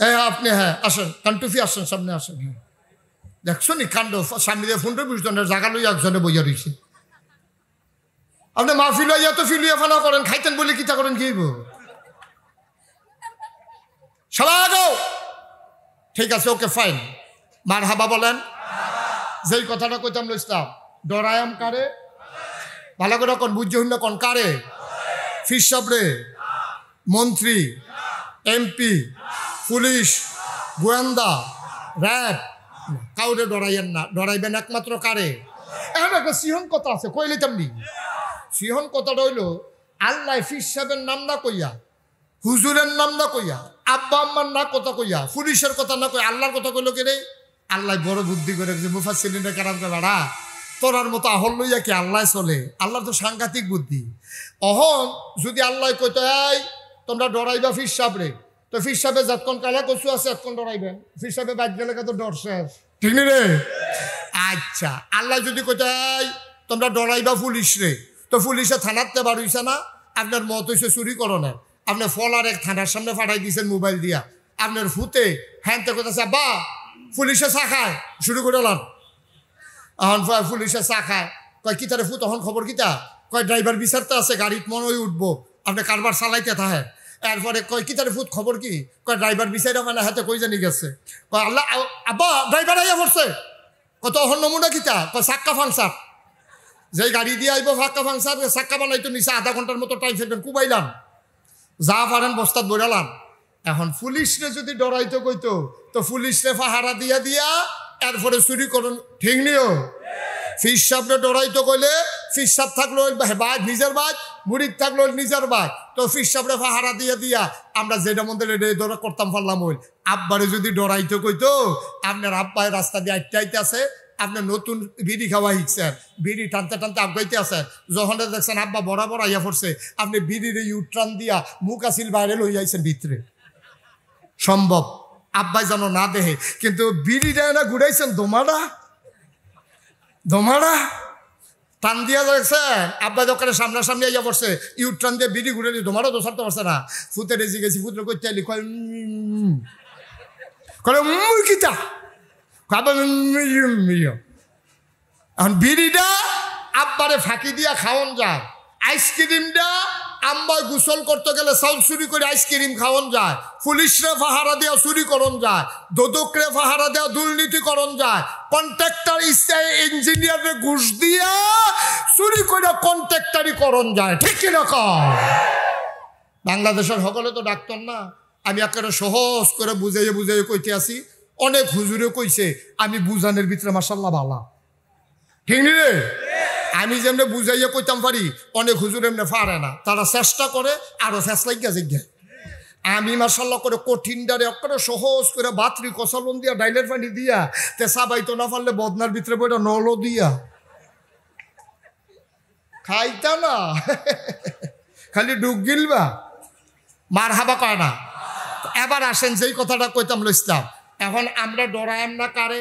হ্যাঁ আপনি হ্যাঁ আসেন কানটুফি আসেন সামনে আসেন দেখছো নি কাণ্ড সামনে দিয়ে ফোনটা বুঝতে জাগা লইয়া একজনে বইয়া রয়েছে আপনি মা লইয়া তো ফিলিয়া ফানা করেন খাইতেন বলে কিতা করেন কি সালা যাও ঠিক আছে ওকে ফাইন মার হাবা বলেন যেই কথাটা কইতাম লইতাম ডরায়াম কারে ভালো করে কোন বুঝে হইল কন কারে ফিরসাবরে মন্ত্রী এমপি পুলিশ গোয়েন্দা র্যাব কাউরে ডরাইয়েন না ডরাইবেন একমাত্র কারে এখন একটা সিহন কথা আছে কই লইতাম নি সিহন কথাটা হইল আল্লাহ ফিরসাবের নাম না কইয়া হুজুরের নাম না কইয়া আব্বা আম্মার না কথা কইয়া পুলিশের কথা না কইয়া আল্লাহর কথা কইল কে রে আল্লাহ বড় বুদ্ধি করে মুফাসিনে কারামকে বেড়া তোরার মতো আহল লইয়া কি আল্লাহ চলে আল্লাহ তো সাংঘাতিক বুদ্ধি অহন যদি আল্লাহ কইত এই তোমরা ডরাইবা ফির সাবরে তো ফির সাপে যতক্ষণ কালা কচু আছে এতক্ষণ ডরাইবেন ফির সাপে বাদ গেলে তো ডর শেষ ঠিক নি রে আচ্ছা আল্লাহ যদি কইত এই তোমরা ডরাইবা পুলিশ রে তো পুলিশে থানাতে বার হইছে না আপনার মত হইছে চুরি করো না আপনার ফলার এক থানার সামনে ফাটাই দিয়েছেন মোবাইল দিয়া আপনার ফুতে হ্যান তে কথা বা পুলিশে চা খায় শুরু করে লাম আহন পুলিশে চা খায় কয় কী তারে তখন খবর কিতা কয় ড্রাইভার বিচারতে আছে গাড়িত মন হয়ে উঠবো আপনি কারবার চালাইতে থাহে এরপরে কয় কী তারে ফুট খবর কি কয় ড্রাইভার বিচারে মানে হাতে কই জানি গেছে কয় আল্লাহ আব্বা ড্রাইভার আইয়া পড়ছে কত অহন নমুনা কিতা কয় সাক্কা ফাংসার যে গাড়ি দিয়ে আইব ফাঁকা ফাংসার সাক্কা বানাইতো নিচে আধা ঘন্টার মতো টাইম ফেলবেন কুবাইলাম যা পারেন বস্তাত বইরালাম এখন পুলিশরে যদি ডরাইতে কইতো তো পুলিশরে ফাহারা দিয়া দিয়া এরপরে চুরি করুন ঠিক নিও ফিস সাপরে ডরাইতো কইলে ফিস সাপ থাকলো বাদ নিজের বাদ মুড়ির থাকলো নিজের বাদ তো ফিস সাপরে ফাহারা দিয়া দিয়া আমরা যেটা রে ধরে করতাম পারলাম ওই আব্বারে যদি ডরাইতে কইতো আপনার আব্বায় রাস্তা দিয়ে আটটাইতে আছে আপনার নতুন বিড়ি খাওয়া শিখছেন বিড়ি টানতে টানতে আগাইতে আছেন যখন দেখছেন আব্বা বরাবর আইয়া পড়ছে আপনি বিড়ির এই উট্রান দিয়া মুখ আসিল বাইরে লইয়াইছেন ভিতরে সম্ভব আব্বাই যেন না দেহে কিন্তু বিড়ি দেয় না ঘুরাইছেন দোমারা দোমারা টান দিয়া যাচ্ছে আব্বা দোকানের সামনাসামনি আইয়া পড়ছে ইউট টান দিয়ে বিড়ি ঘুরে দিয়ে তোমারও দোষার তো পারছে না ফুতে রেজি গেছি ফুতরে করতে আলি কয় এখন বিড়িটা আব্বারে ফাঁকি দিয়া খাওয়ান যায় আইসক্রিমটা আম্বায় গোসল করতে গেলে সাউন্ড চুরি করে আইসক্রিম খাওয়ান যায় পুলিশরে ফাহারা দেওয়া চুরি করন যায় দোদকরে ফাহারা দেওয়া দুর্নীতি করন যায় কন্ট্রাক্টর ইস্তায় ইঞ্জিনিয়ারে ঘুষ দিয়া চুরি করে কন্ট্রাক্টারি করন যায় ঠিক কিরকম বাংলাদেশের সকলে তো ডাক্তার না আমি একেবারে সহজ করে বুঝাইয়ে বুঝাইয়ে কইতে আসি অনেক হুজুরে কইছে আমি বুঝানের ভিতরে মাসাল্লাহ বালা ঠিক নি রে আমি যেমনে বুঝাইয়া কইতাম পারি অনেক হুজুর এমনি পারে না তারা চেষ্টা করে আরো ফেসলাই জিজ্ঞা আমি মাসাল্লাহ করে কঠিন ডারে অক্করে সহজ করে বাতরি কসালন দিয়া ডাইলের পানি দিয়া তে সাবাই তো না পারলে বদনার ভিতরে বইটা নলও দিয়া খাইতা না খালি ডুব গিলবা মার হাবা কয় না এবার আসেন যেই কথাটা কইতাম লইসলাম এখন আমরা ডরায়াম না কারে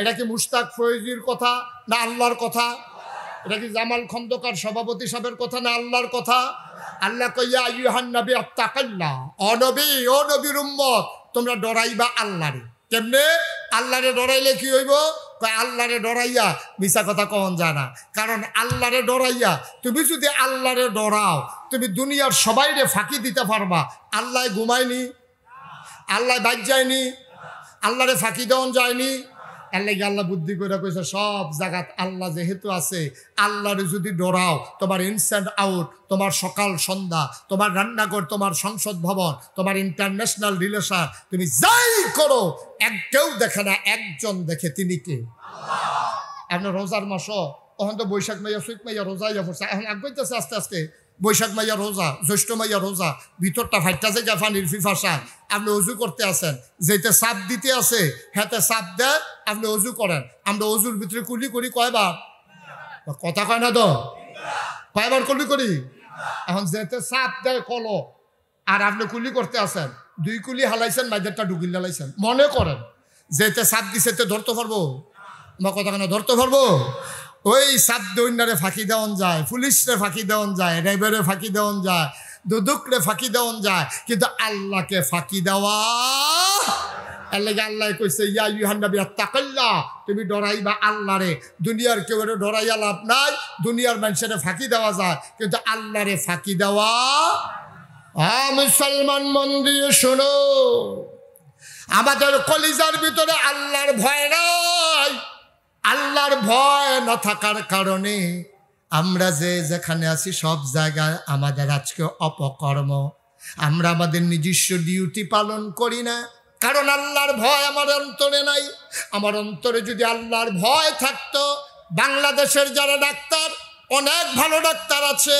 এটা কি মুস্তাক ফৈজির কথা না আল্লাহর কথা এটা কি জামাল খন্দকার সভাপতি সাহেবের কথা না আল্লাহর কথা আল্লাহ কইয়া ইউহান নবী আত্মাকাল্লা অনবী নবীর উম্মত তোমরা ডরাইবা আল্লাহরে কেমনে আল্লাহরে ডরাইলে কি হইব আল্লাহরে ডরাইয়া মিশা কথা কখন জানা কারণ আল্লাহরে ডরাইয়া তুমি যদি আল্লাহরে ডরাও তুমি দুনিয়ার সবাইরে ফাঁকি দিতে পারবা আল্লাহ ঘুমায়নি আল্লাহ বাদ যায়নি আল্লাহরে ফাঁকি দেওয়া যায়নি এর আল্লাহ বুদ্ধি করে কইছে সব জায়গাত আল্লাহ যেহেতু আছে আল্লাহর যদি ডরাও তোমার ইনস্ট্যান্ট আউট তোমার সকাল সন্ধ্যা তোমার রান্নাঘর তোমার সংসদ ভবন তোমার ইন্টারন্যাশনাল রিলেশন তুমি যাই করো এক কেউ দেখে না একজন দেখে তিনি কে আপনার রোজার মাস তখন তো বৈশাখ মাইয়া সুইক মাইয়া রোজাইয়া পড়ছে এখন আগ আস্তে আস্তে বৈশাখ মাইয়া রোজা জ্যৈষ্ঠ মাইয়া রোজা ভিতরটা ফাইটটা যে ফানির ফাঁসা আপনি অজু করতে আছেন যেতে সাপ দিতে আছে হেতে সাপ দেয় আপনি অজু করেন আমরা অজুর ভিতরে কুলি করি কয়বার কথা কয় না তো কয়বার কুলি করি এখন যেতে সাপ দেয় কলো আর আপনি কুলি করতে আছেন দুই কুলি হালাইছেন মাইদেরটা ডুগিল হালাইছেন মনে করেন যেতে সাপ দিছে তে ধরতে পারবো আমার কথা কেন ধরতে পারবো ওই সাবদৈন্যরে ফাঁকি দেওয়ান যায় পুলিশরে ফাঁকি দেওয়ান যায় রেবেরে ফাঁকি দেওয়ান যায় দুদুকরে ফাঁকি দেওয়ান যায় কিন্তু আল্লাহকে ফাঁকি দেওয়া আল্লাহকে আল্লাহ কইছে ইয়া ইউহান্নবী তাকল্লা তুমি ডরাইবা আল্লাহরে দুনিয়ার কেউ এটা ডরাইয়া লাভ নাই দুনিয়ার মানুষেরা ফাঁকি দেওয়া যায় কিন্তু আল্লাহরে ফাঁকি দেওয়া আ মুসলমান মন দিয়ে শোনো আমাদের কলিজার ভিতরে আল্লাহর ভয় নয় আল্লাহর ভয় না থাকার কারণে আমরা যে যেখানে আছি সব জায়গায় আমাদের আজকে অপকর্ম আমরা আমাদের নিজস্ব ডিউটি পালন করি না কারণ আল্লাহর ভয় আমার অন্তরে নাই আমার অন্তরে যদি আল্লাহর ভয় থাকতো বাংলাদেশের যারা ডাক্তার অনেক ভালো ডাক্তার আছে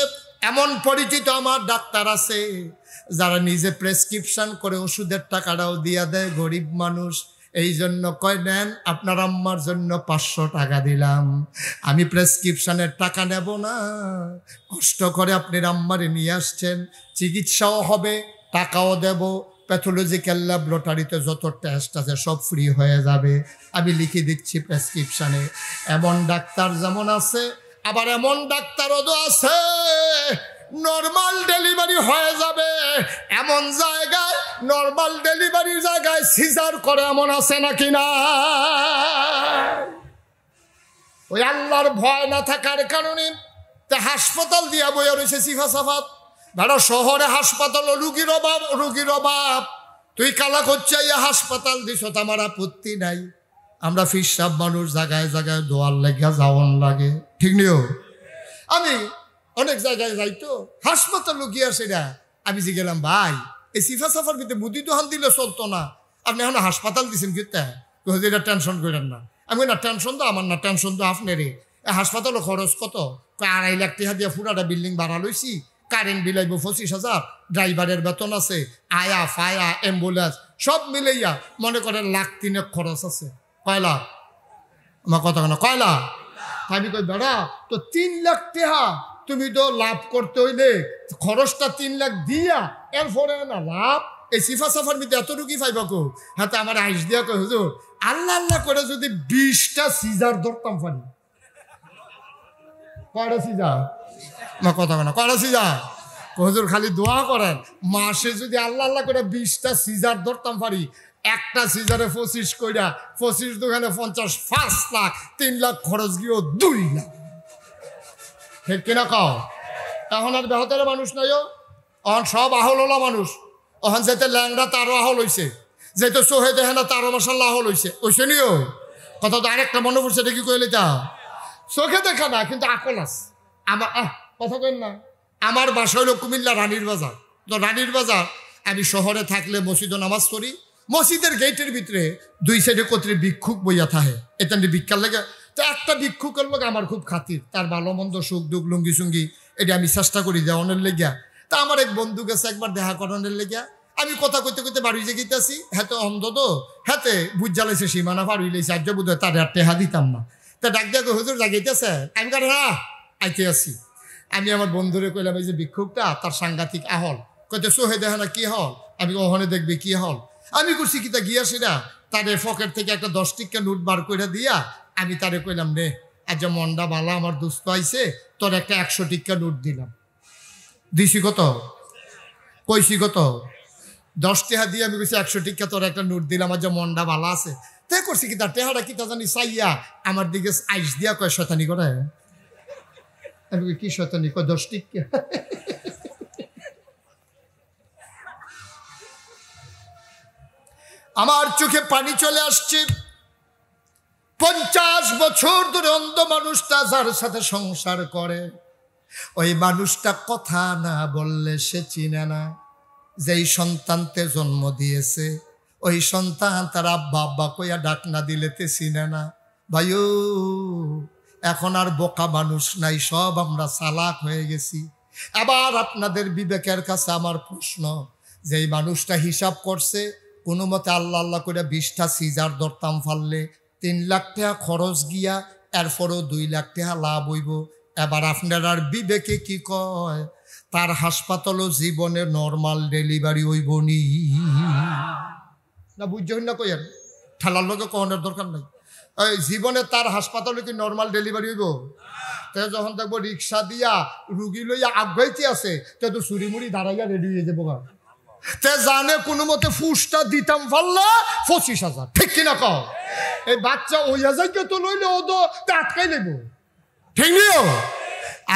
এমন পরিচিত আমার ডাক্তার আছে যারা নিজে প্রেসক্রিপশন করে ওষুধের টাকাটাও দিয়া দেয় গরিব মানুষ এই জন্য কয় নেন আপনার আম্মার জন্য পাঁচশো টাকা দিলাম আমি প্রেসক্রিপশানের টাকা নেব না কষ্ট করে আপনি আম্মারে নিয়ে আসছেন চিকিৎসাও হবে টাকাও দেব প্যাথোলজিক্যাল ল্যাবরেটরিতে যত টেস্ট আছে সব ফ্রি হয়ে যাবে আমি লিখে দিচ্ছি প্রেসক্রিপশানে এমন ডাক্তার যেমন আছে আবার এমন ডাক্তারও তো আছে নর্মাল ডেলিভারি হয়ে যাবে এমন জায়গায় নর্মাল ডেলিভারির জায়গায় সিজার করে এমন আছে নাকি না ওই আল্লাহর ভয় না থাকার কারণে তা হাসপাতাল দিয়া বইয়া রয়েছে সিফা সাফাত ধরো শহরে হাসপাতাল রুগীর অভাব রুগীর অভাব তুই কালা করছে ইয়া হাসপাতাল দিস আমার আপত্তি নাই আমরা ফিরসাব মানুষ জায়গায় জায়গায় দোয়ার লেগে যাওয়ান লাগে ঠিক নিও আমি অনেক জায়গায় যাই তো হাসপাতাল লুকিয়ে আসে না আমি যে গেলাম ভাই এই সিফা সাফার ভিতরে মুদি দোহান দিলে চলতো না আপনি এখন হাসপাতাল দিছেন কিতা এটা টেনশন করেন না আমি না টেনশন তো আমার না টেনশন তো আপনারই হাসপাতালের খরচ কত আড়াই লাখ টাকা দিয়ে পুরাটা বিল্ডিং ভাড়া লইছি কারেন্ট বিলাইব পঁচিশ হাজার ড্রাইভারের বেতন আছে আয়া ফায়া অ্যাম্বুলেন্স সব মিলাইয়া মনে করেন লাখ তিনেক খরচ আছে কয়লা আমার কথা কেন কয়লা আমি কই বেড়া তো তিন লাখ টেহা তুমি তো লাভ করতে হইলে খরচটা তিন লাখ দিয়া এরপরে না বাপ এই সিফা সাফার মধ্যে এতটুকুই পাইব কো হ্যাঁ আমার আইস দিয়া কো হুজুর আল্লাহ আল্লাহ করে যদি বিশটা সিজার ধরতাম পারি কয়টা সিজার না কথা না কয়টা সিজার হুজুর খালি দোয়া করেন মাসে যদি আল্লাহ আল্লাহ করে বিশটা সিজার ধরতাম পারি একটা সিজারে পঁচিশ কইরা পঁচিশ দোকানে পঞ্চাশ পাঁচ লাখ তিন লাখ খরচ গিয়েও দুই লাখ ঠিক কিনা কও এখন আর বেহতারে মানুষ নাইও অহন সব আহল হলো মানুষ অহন যেতে ল্যাংরা তারও আহল হইছে যেহেতু সোহে দেহেনা তারও মাসাল্লাহ আহল হইছে ওই শুনিও কথা তো আরেকটা মনে পড়ছে এটা কি কইলে তা চোখে দেখা না কিন্তু আকল আস আমার আহ কথা কেন না আমার বাসা হইল কুমিল্লা রানীর বাজার তো রানীর বাজার আমি শহরে থাকলে মসজিদ নামাজ পড়ি মসজিদের গেটের ভিতরে দুই সাইডে কতরে বিক্ষুক বইয়া থাকে এটা নিয়ে বিক্ষার লাগে তো একটা বিক্ষুক আমার খুব খাতির তার ভালো মন্দ সুখ দুঃখ লুঙ্গি সুঙ্গি এটা আমি চেষ্টা করি দেওয়ানের লেগিয়া তা আমার এক বন্ধু গেছে একবার দেখা করানোর লেগে আমি কথা কইতে কইতে বাড়ি জেগিতেছি হ্যাঁ তো অন্ধ তো হ্যাঁতে বুঝ জ্বালাইছে সীমানা বাড়ি লেগেছে আর্য বুধ তার টেহা দিতাম না তা ডাক দিয়ে হুজুর জাগাইতেছে আমি কার হ্যাঁ আইতে আসি আমি আমার বন্ধুরে কইলাম এই যে বিক্ষোভটা তার সাংঘাতিক আহল কইতে সোহে দেখে না কি হল আমি ওহনে দেখবি কি হল আমি করছি কি তা গিয়াছি না তার ফকেট থেকে একটা দশ টিকা নোট বার করে দিয়া আমি তারে কইলাম রে আজ মন্ডা বালা আমার দুস্থ আইছে তোর একটা একশো টিকা নোট দিলাম দিছি কত কইছি কত দশ টেহা দিয়ে আমি বেশি একশো টিকা তোর একটা নোট দিলাম আমার যে মনটা ভালো আছে তে করছি কি তার টেহারা কি তা জানি চাইয়া আমার দিকে আইস দিয়া কয় শতানি করে আমি কি শতানি কয় দশ টিকা আমার চোখে পানি চলে আসছে পঞ্চাশ বছর ধরে অন্ধ মানুষটা যার সাথে সংসার করে ওই মানুষটা কথা না বললে সে চিনে না যেই সন্তানতে জন্ম দিয়েছে ওই সন্তান তার আব্বা আব্বা কইয়া ডাক না দিলেতে চিনে না ভাইও এখন আর বোকা মানুষ নাই সব আমরা চালাক হয়ে গেছি আবার আপনাদের বিবেকের কাছে আমার প্রশ্ন যেই মানুষটা হিসাব করছে কোনো মতে আল্লাহ আল্লাহ করে বিশটা সিজার দরতাম ফাললে তিন লাখ টাকা খরচ গিয়া এরপরও দুই লাখ টাকা লাভ হইব এবার আপনার বিবেকে কি কয় তার হাসপাতাল জীবনে নর্মাল ডেলিভারি ওই নি না বুঝছেন না কই ঠেলার লোকে কহনের দরকার নাই এই জীবনে তার হাসপাতালে কি নর্মাল ডেলিভারি হইব তে যখন দেখবো রিক্সা দিয়া রুগী লইয়া আগাইতে আছে তে তো চুরিমুড়ি দাঁড়াইয়া রেডি হয়ে যাবো গা তে জানে কোনো মতে ফুসটা দিতাম ফাল্লা পঁচিশ হাজার ঠিক কিনা কও এই বাচ্চা ওইয়া যাইকে তো লইলে ও তো আটকাই নেবো ঠেঙ্গিও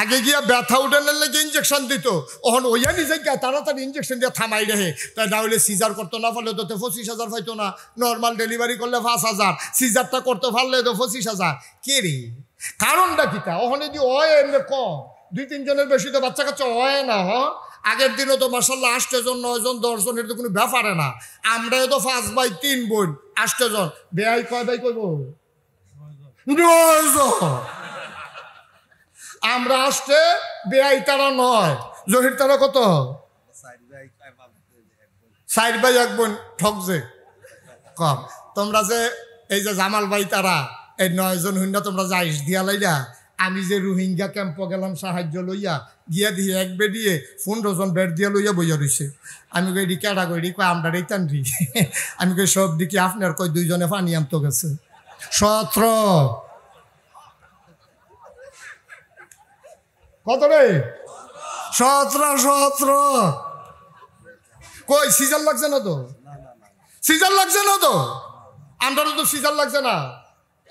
আগে গিয়া ব্যথা উঠানোর লেগে ইঞ্জেকশন দিত ওহন ওইয়া নিজে গিয়া তাড়াতাড়ি ইঞ্জেকশন দিয়ে থামাই রেহে তাই না হলে সিজার করতো না ফলে তো পঁচিশ হাজার পাইতো না নর্মাল ডেলিভারি করলে পাঁচ হাজার সিজারটা করতে পারলে তো পঁচিশ হাজার কে রে কারণটা তা ওখানে যদি হয় এমনি কম দুই তিনজনের বেশি তো বাচ্চা কাচ্চা অয় না হ আগের দিনও তো মার্শাল্লাহ আষ্টজন নয়জন দশজন তো কোনো ব্যাপারে না আমরাও তো পাঁচ বাই তিন বোন আষ্টজন বেআই কয় বাই কইব নয়জন আমরা আসতে বেআই তারা নয় জহির তারা কত সাইড ভাই এক বোন ঠকছে কম তোমরা যে এই যে জামাল ভাই তারা এই নয়জন হুন্ডা তোমরা যাইস দিয়া লাইলা আমি যে রোহিঙ্গা ক্যাম্প গেলাম সাহায্য লইয়া গিয়া দিয়ে এক বেডিয়ে পনেরো জন বেড দিয়ে লইয়া বইয়া রয়েছে আমি কই ক্যাডা কই কয় আমরা এই আমি কই সব দিকে আপনার কই দুইজনে পানি আনতে গেছে সত্র কত রে সতেরো সতেরো কই সিজার লাগছে না তো সিজার লাগছে না তো আন্ডারও তো সিজার লাগছে না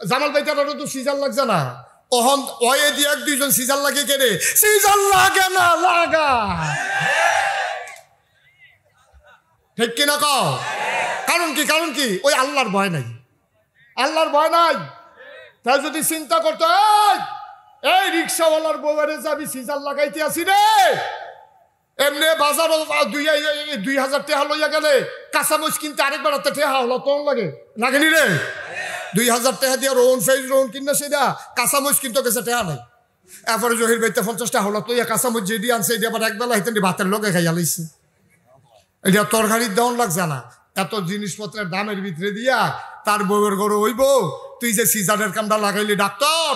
জামাল বাইটারও তো সিজার লাগছে না অহন অয়ে দিয়ে এক দুইজন সিজার লাগে রে সিজার লাগে না লাগা ঠিক কিনা কও কারণ কি কারণ কি ওই আল্লাহর ভয় নাই আল্লাহর ভয় নাই তাই যদি চিন্তা করতে এই রিক্সাওয়ালার বউয়ারে যাবি সিজার লাগাইতে আসি রে এমনি বাজার দুই দুই হাজার টেহা লইয়া গেলে কাঁচামরিচ কিনতে আরেকবার একটা টেহা হলো তোর লাগে লাগেনি রে দুই হাজার টেহা দিয়ে রোহন ফেজ রোহন কিনবে কাঁচা কাঁচামরিচ কিনতে গেছে টেহা নাই এরপরে জহির বাইতে পঞ্চাশটা হলো তো ইয়া যে দিয়ে আনছে এটি আবার একবেলা হিতেন ভাতের লোকে খাইয়া লাইছে এটা তরকারির দন লাগছে না এত জিনিসপত্রের দামের ভিতরে দিয়া তার বউয়ের গরু হইব তুই যে সিজারের কামটা লাগাইলি ডাক্তার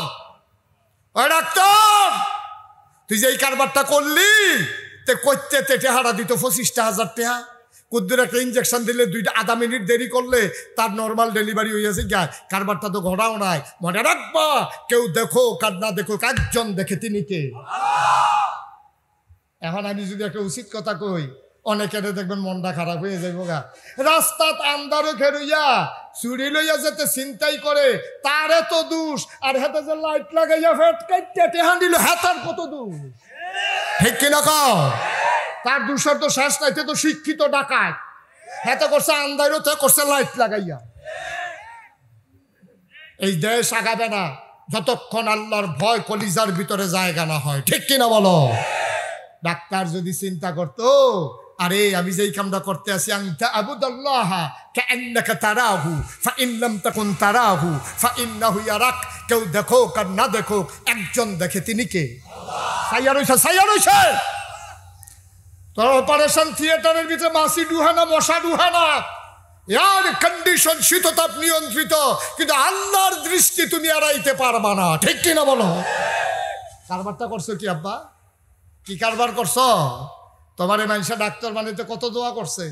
ও ডাক্তার তুই যে এই কারবারটা করলি তে করতে তে টেহারা দিত পঁচিশটা হাজার টেহা কুদ্দুর একটা ইঞ্জেকশন দিলে দুইটা আধা মিনিট দেরি করলে তার নর্মাল ডেলিভারি হয়েছে গা কারবারটা তো ঘোরাও নাই মনে রাখবা কেউ দেখো কার না দেখো কাজজন দেখে তিনি কে এখন আমি যদি একটা উচিত কথা কই অনেকে দেখবেন মনটা খারাপ হয়ে যাইব গা রাস্তাত আন্দারে খেরুইয়া চুরি লইয়া যেতে চিন্তাই করে তারে তো দোষ আর হাতে যে লাইট লাগাইয়া ফেট কেটে টেহান দিল হাতার কত দোষ ঠিক কিনা কও তার দোষের তো শেষ নাই তো শিক্ষিত ডাকায় হেতে করছে আন্দারও তো করছে লাইট লাগাইয়া এই দেশ আগাবে না যতক্ষণ আল্লাহর ভয় কলিজার ভিতরে জায়গা না হয় ঠিক কিনা বলো ডাক্তার যদি চিন্তা করতো আরে আমি যেই কামটা করতে আসি কে আবুদাল্লাহ কান্নাকা তারাহু ফা ইনলাম তখন তারাহু ফা ইন্নাহু ইয়ারাক কেউ দেখো কার না দেখো একজন দেখে তিনি কে সাইয়া রয়েছে সাইয়া রয়েছে তোর অপারেশন থিয়েটারের ভিতরে মাসি ডুহানা মশা ডুহানা এয়ার কন্ডিশন শীততাপ নিয়ন্ত্রিত কিন্তু আল্লাহর দৃষ্টি তুমি এড়াইতে পারবা না ঠিক কিনা বলো কারবারটা করছো কি আব্বা কি কারবার করছো তোমার এই মানুষের ডাক্তার বানাইতে কত দোয়া করছে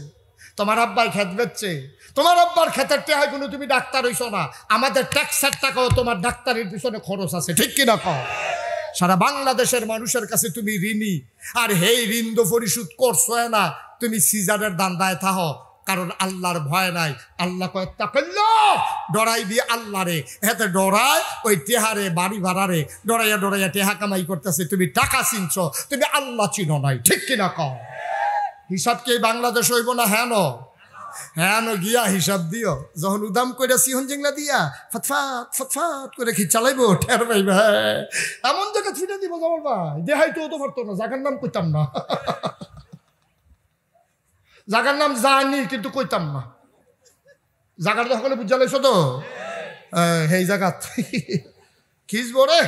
তোমার আব্বার খেত বেচছে তোমার আব্বার খেতের টেহায় কোনো তুমি ডাক্তার হইছো না আমাদের ট্যাক্সের টাকাও তোমার ডাক্তারের পিছনে খরচ আছে ঠিক কিনা কম সারা বাংলাদেশের মানুষের কাছে তুমি ঋণী আর হেই ঋণ পরিশোধ করছো না তুমি সিজারের দান্দায় থাক কারণ আল্লাহর ভয় নাই আল্লাহ কয় দিয়ে আল্লাহ আল্লাহরে হ্যাঁ ডরায় ওই টেহারে বাড়ি ভাড়ারে ডরাইয়া ডরাইয়া টেহা কামাই করতেছে তুমি টাকা চিনছ তুমি আল্লাহ চিনো নাই ঠিক কিনা কও হিসাব কি বাংলাদেশ হইব না হেন হ্যাঁ গিয়া হিসাব দিও যখন উদাম করে সিহন জিংলা দিয়া ফতফাত ফতফাত করে কি চালাইবো ঠের ভাই এমন জায়গা ছুটে দিব জামাল ভাই দেহাই তো তো পারতো না জাগার নাম করতাম না জাগার নাম জানি কিন্তু কইতাম না জাগাটা সকলে বুঝা লাইছো তো সেই জাগাত খিস বরে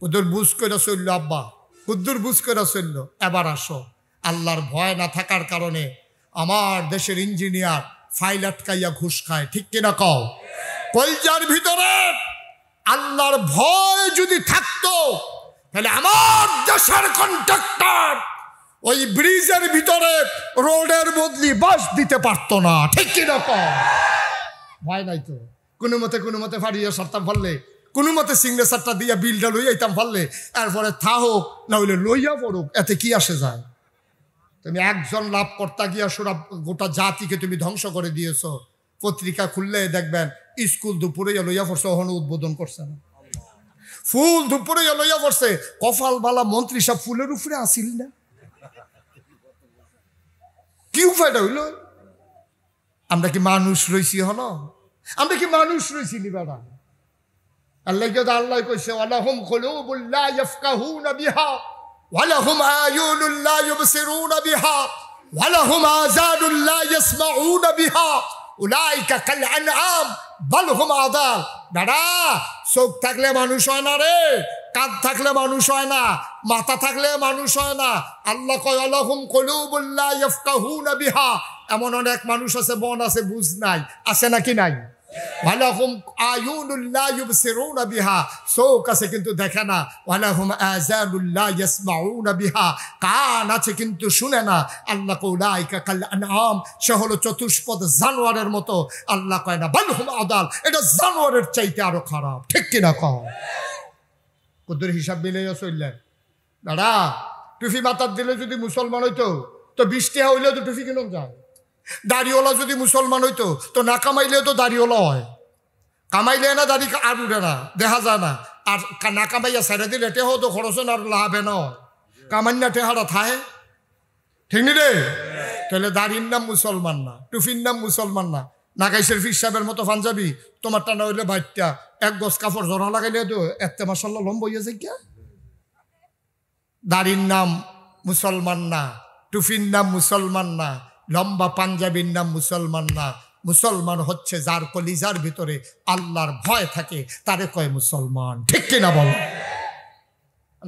কুদুর বুঝ করে চলল আব্বা কুদ্দুর বুঝ করে চলল এবার আসো আল্লাহর ভয় না থাকার কারণে আমার দেশের ইঞ্জিনিয়ার ফাইল আটকাইয়া ঘুষ খায় ঠিক কিনা কও কলজার ভিতরে আল্লাহর ভয় যদি থাকতো তাহলে আমার দেশের কন্ট্রাক্টর ওই ব্রিজের ভিতরে রোডের বদলি বাস দিতে পারতো না ঠিক রকম ভয় নাই তো কোনো মতে কোনো মতে ফাড়িয়ে সরতাম পারলে কোনো মতে সারটা দিয়ে বিলটা লইয়া আইতাম পারলে তারপরে থা হোক না হইলে লইয়া পড়ুক এতে কি আসে যায় তুমি একজন লাভ কর্তা গিয়া সুরা গোটা জাতিকে তুমি ধ্বংস করে দিয়েছ পত্রিকা খুললে দেখবেন স্কুল দুপুরে লইয়া পড়ছে অহন উদ্বোধন করছে না ফুল দুপুরে লইয়া পড়ছে কফাল বালা মন্ত্রী সব ফুলের উপরে আসিল না কি উপায়টা হইল আমরা কি মানুষ রয়েছি হল আমরা কি মানুষ রয়েছি নি আল্লাহ কে আল্লাহ কইছে ওয়ালাহুম কুলুবুল লা বিহা ওয়ালাহুম আয়ুনুল লা বিহা ওয়ালাহুম আযানুল লা বিহা উলাইকা কাল আনআম বাল হুম আদাল দাদা চোখ থাকলে মানুষ হয় না রে কাঁধ থাকলে মানুষ হয় না মাথা থাকলে মানুষ হয় না আল্লাহ কয়লাহুম কলুবুল্লাহ ইফকাহু বিহা এমন অনেক মানুষ আছে মন আছে বুঝ নাই আছে নাকি নাই কান আছে কিন্তু না আল্লাহ সে হলো চতুষ্পদ জানোয়ারের মতো আল্লাহ কয় না বালহুম আদাল এটা জানোয়ারের চাইতে আরো খারাপ ঠিক কিনা কও ওদের হিসাব মিলেও চললেন দাদা টুফি মাতার দিলে যদি মুসলমান হইতো তো বৃষ্টি হইলে তো টুফি কিনক যায় দাড়িওয়ালা যদি মুসলমান হইতো তো না কামাইলেও তো দাড়িওয়ালা হয় কামাইলে না দাড়ি আর উঠে না দেখা যায় না আর না কামাইয়া সাইডে দিলে টেহো তো খরচন আর লাভে নয় হয় না টেহারা থাহে ঠিক নি রে তাহলে দাড়ির নাম মুসলমান না টুফির নাম মুসলমান না নাগাইশের ফির মতো পাঞ্জাবি তোমারটা না হইলে বাইটটা এক গোস কাপড় জোড়া লাগাইলে তো এত্তে মাসাল্লাহ লম্ব হয়ে যায় কে দাড়ির নাম মুসলমান না টুফির নাম মুসলমান না লম্বা পাঞ্জাবির নাম মুসলমান না মুসলমান হচ্ছে যার কলিজার ভিতরে আল্লাহর ভয় থাকে তারে কয় মুসলমান ঠিক কিনা বল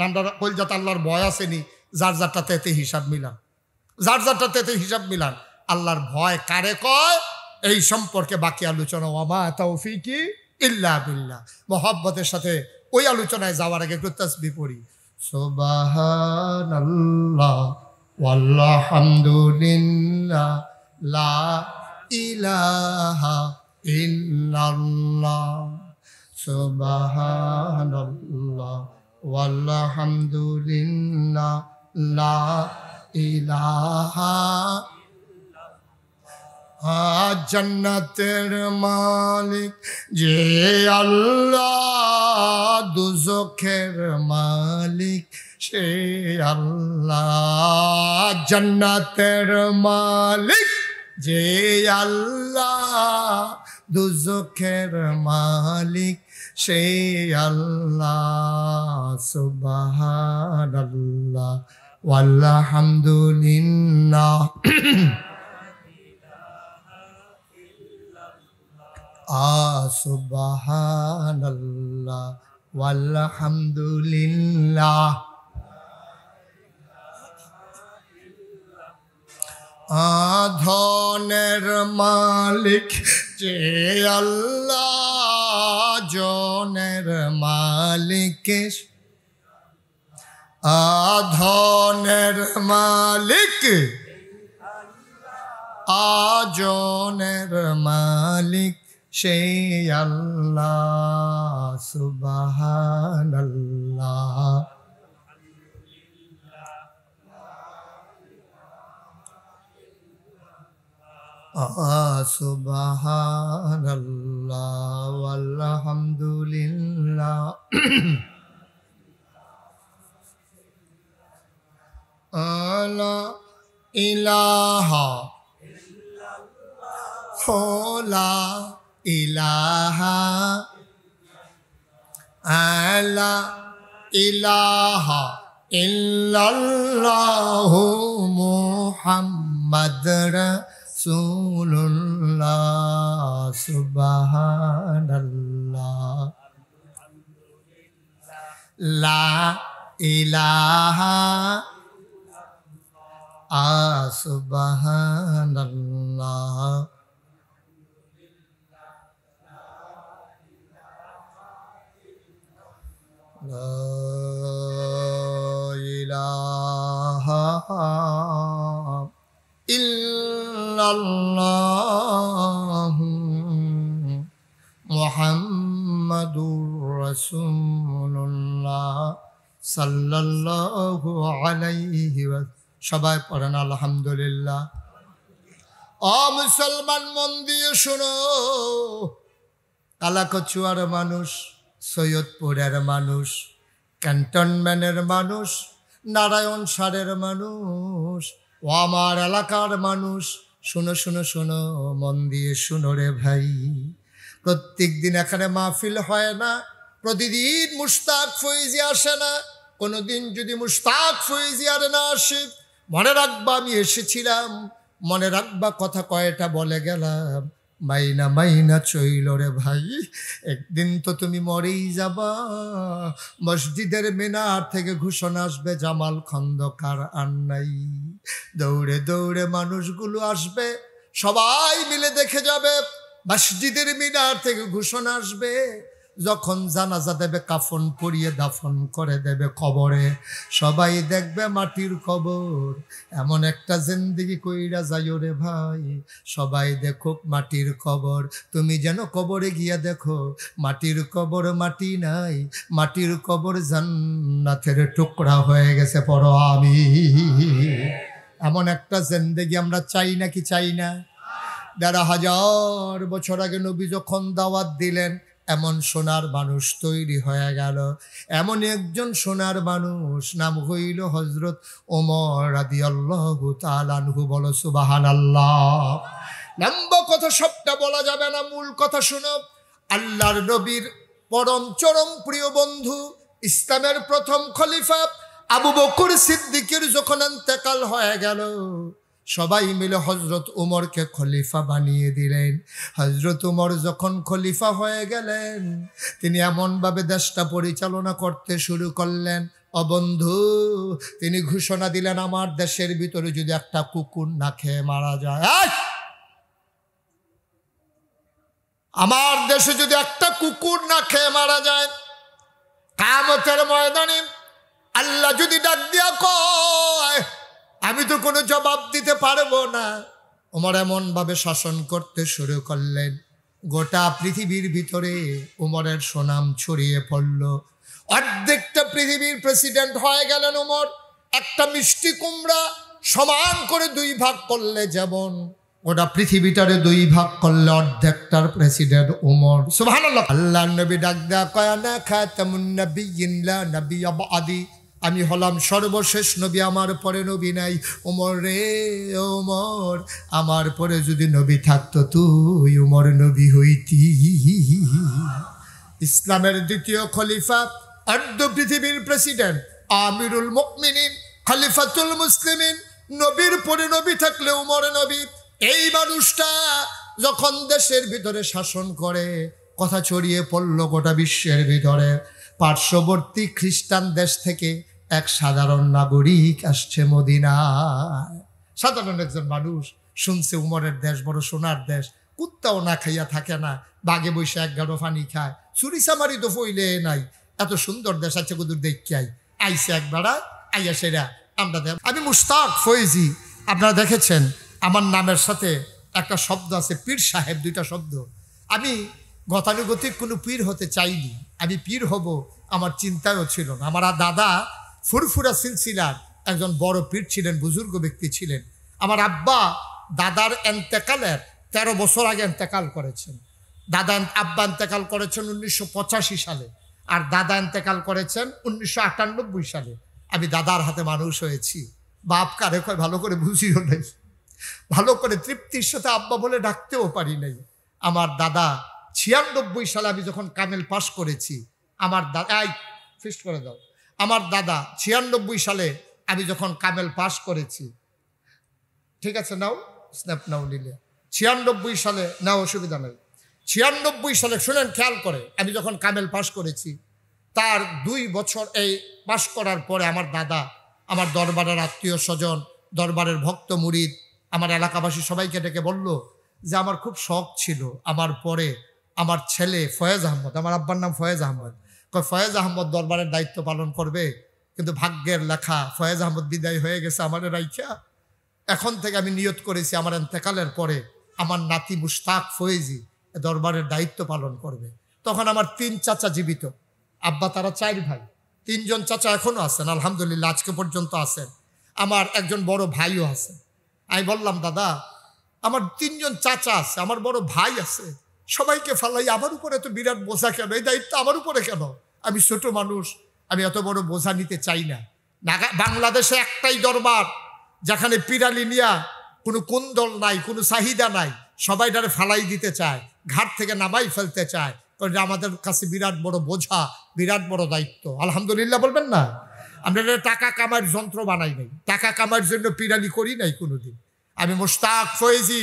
আমরা কলজাত আল্লাহর ভয় আসেনি যার যারটা তেতে হিসাব মিলান যার যারটা তেতে হিসাব মিলান আল্লাহর ভয় কারে কয় এই সম্পর্কে বাকি আলোচনা ওমা তাও কি ইল্লা বিল্লা মহাব্বতের সাথে ওই আলোচনায় যাওয়ার আগে একটু তসবি পড়ি সুবহানাল্লাহ ওয়াল্লাহামদুলিল্লাহ লা ইলাহা লা ইলাহা জন্নতের মালিক যে আল্লাহ দুজখের মালিক সে আল্লাহ জন্নতের মালিক যে আল্লাহ দুজখের মালিক সে আল্লাহ সুবাহ আল্লাহ আল্লাহ সুবহানাল্লাহ ওয়ালহামদুলিল্লাহ আধনের মালিক যে আল্লাহ জনের মালিক আধনের মালিক আজনের মালিক সেই আল্লাহ সুবহানাল্লাহ সুবহানাল্লাহ আলহামদুলিল্লাহ আলা ইলাহা হোলা ইলাহা আলা ইলাহা ইল্লাল্লাহু মুহাম্মাদ রাসূলুল্লাহ সুবহানাল্লাহ লা ইলাহা আ সুবহানাল্লাহ ইহ মোহাম্মদুর সবাই পড়েন আলহামদুলিল্লাহ অ মুসলমান মন দিয়ে শুনো কালাকছুয়ার মানুষ সৈয়দপুরের মানুষ ক্যান্টনম্যানের মানুষ নারায়ণ সারের মানুষ ও আমার এলাকার মানুষ শুনো শুনো শুনো মন দিয়ে শুনো রে ভাই প্রত্যেক দিন এখানে মাহফিল হয় না প্রতিদিন মুস্তাক ফৈজি আসে না কোনো দিন যদি মুস্তাক ফৈজি আর না আসে মনে রাখবা আমি এসেছিলাম মনে রাখবা কথা কয়টা বলে গেলাম মাইনা মাইনা চইল রে ভাই একদিন তো তুমি মরেই যাবা মসজিদের মিনার থেকে ঘোষণা আসবে জামাল খন্দকার আর নাই দৌড়ে দৌড়ে মানুষগুলো আসবে সবাই মিলে দেখে যাবে মসজিদের মিনার থেকে ঘোষণা আসবে যখন জানাজা দেবে কাফন পরিয়ে দাফন করে দেবে কবরে সবাই দেখবে মাটির খবর এমন একটা জিন্দিগি কইরা যাইও রে ভাই সবাই দেখুক মাটির কবর তুমি যেন কবরে গিয়া দেখো মাটির কবর মাটি নাই মাটির কবর জান্নাতের টুকরা হয়ে গেছে পর আমি এমন একটা জিন্দেগি আমরা চাই না কি চাই না দেড় হাজার বছর আগে নবী যখন দাওয়াত দিলেন এমন সোনার মানুষ তৈরি হয়ে গেল এমন একজন সোনার মানুষ নাম হইল হজরত ওমর আদি আল্লাহু তালানহু বলো সুবাহান আল্লাহ নাম্ব কথা সবটা বলা যাবে না মূল কথা শুনো আল্লাহর নবীর পরম চরম প্রিয় বন্ধু ইসলামের প্রথম খলিফা আবু বকুর সিদ্দিকের যখন এতেকাল হয়ে গেল সবাই মিলে হজরত উমরকে খলিফা বানিয়ে দিলেন হজরত উমর যখন খলিফা হয়ে গেলেন তিনি এমনভাবে দেশটা পরিচালনা করতে শুরু করলেন অবন্ধু তিনি ঘোষণা দিলেন আমার দেশের ভিতরে যদি একটা কুকুর না খেয়ে মারা যায় আমার দেশে যদি একটা কুকুর না খেয়ে মারা যায় কামতের ময়দানে আল্লাহ যদি ডাক দিয়া কয় আমি তো কোনো জবাব দিতে পারবো না ওমর এমনভাবে শাসন করতে শুরু করলেন গোটা পৃথিবীর ভিতরে উমরের সুনাম ছড়িয়ে পড়ল অর্ধেকটা পৃথিবীর প্রেসিডেন্ট হয়ে গেলেন উমর একটা মিষ্টি কুমড়া সমান করে দুই ভাগ করলে যেমন গোটা পৃথিবীটারে দুই ভাগ করলে অর্ধেকটার প্রেসিডেন্ট উমর সুবহানাল্লাহ আল্লাহ নবী ডাক দেয়া কয়া না তেমন নবী ইনলা নবী আবাদি আমি হলাম সর্বশেষ নবী আমার পরে নবী নাই ওমর রে ওমর আমার পরে যদি নবী থাকতো তুই উমর নবী হইতি ইসলামের দ্বিতীয় খলিফা আর্ধ পৃথিবীর প্রেসিডেন্ট আমিরুল মকমিনিন খলিফাতুল মুসলিমিন নবীর পরে নবী থাকলে উমর নবী এই মানুষটা যখন দেশের ভিতরে শাসন করে কথা ছড়িয়ে পড়ল গোটা বিশ্বের ভিতরে পার্শ্ববর্তী খ্রিস্টান দেশ থেকে এক সাধারণ নাগরিক আসছে মদিনা সাধারণ একজন মানুষ শুনছে উমরের দেশ বড় সোনার দেশ কুত্তাও না খাইয়া থাকে না বাগে বসে এক গাড়ো পানি খায় চুরি সামারি তো ফইলে নাই এত সুন্দর দেশ আছে কুদুর দেখিয়াই আইসে একবারা আইয়া সেরা আমরা আমি মুস্তাক ফয়েজি আপনারা দেখেছেন আমার নামের সাথে একটা শব্দ আছে পীর সাহেব দুইটা শব্দ আমি গতানুগতিক কোনো পীর হতে চাইনি আমি পীর হব আমার চিন্তায়ও ছিল না আমার দাদা ফুরফুরা সিলসিলার একজন বড় পীর ছিলেন বুজুর্গ ব্যক্তি ছিলেন আমার আব্বা দাদার এন্তেকালের ১৩ বছর আগে এন্তেকাল করেছেন দাদা আব্বা এন্তেকাল করেছেন উনিশশো সালে আর দাদা এন্তেকাল করেছেন উনিশশো সালে আমি দাদার হাতে মানুষ হয়েছি বাপ কারে কয় ভালো করে বুঝিও নেই ভালো করে তৃপ্তির সাথে আব্বা বলে ডাকতেও পারি নাই আমার দাদা ছিয়ানব্বই সালে আমি যখন কামেল পাশ করেছি আমার দাদা ফিস্ট করে দাও আমার দাদা ছিয়ানব্বই সালে আমি যখন কামেল পাশ করেছি ঠিক আছে নাও স্ন্যাপ নাও নিলে ছিয়ানব্বই সালে না অসুবিধা নেই ছিয়ানব্বই সালে শুনেন খেয়াল করে আমি যখন কামেল পাশ করেছি তার দুই বছর এই পাশ করার পরে আমার দাদা আমার দরবারের আত্মীয় স্বজন দরবারের ভক্ত মুরিদ আমার এলাকাবাসী সবাইকে ডেকে বলল যে আমার খুব শখ ছিল আমার পরে আমার ছেলে ফয়েজ আহমদ আমার আব্বার নাম ফয়েজ আহমদ ফয়েজ আহমদ দরবারের দায়িত্ব পালন করবে কিন্তু ভাগ্যের লেখা ফয়েজ আহমদ বিদায় হয়ে গেছে আমার রাইখা এখন থেকে আমি নিয়ত করেছি আমার এন্তেকালের পরে আমার নাতি মুস্তাক ফয়েজি দরবারের দায়িত্ব পালন করবে তখন আমার তিন চাচা জীবিত আব্বা তারা চার ভাই তিনজন চাচা এখনও আছেন আলহামদুলিল্লাহ আজকে পর্যন্ত আছেন আমার একজন বড় ভাইও আছে আমি বললাম দাদা আমার তিনজন চাচা আছে আমার বড় ভাই আছে সবাইকে ফালাই আমার উপরে এত বিরাট বোঝা কেন এই দায়িত্ব আমার উপরে কেন আমি ছোট মানুষ আমি এত বড় বোঝা নিতে চাই না বাংলাদেশে একটাই দরবার যেখানে পিরালি নিয়া কোনো কোন দল নাই কোনো চাহিদা নাই সবাই তারা ফালাই দিতে চায় ঘাট থেকে নামাই ফেলতে চায় কারণ আমাদের কাছে বিরাট বড় বোঝা বিরাট বড় দায়িত্ব আলহামদুলিল্লাহ বলবেন না আমরা টাকা কামার যন্ত্র বানাই নাই টাকা কামার জন্য পিরালি করি নাই কোনোদিন আমি মোস্তাক ফয়েজি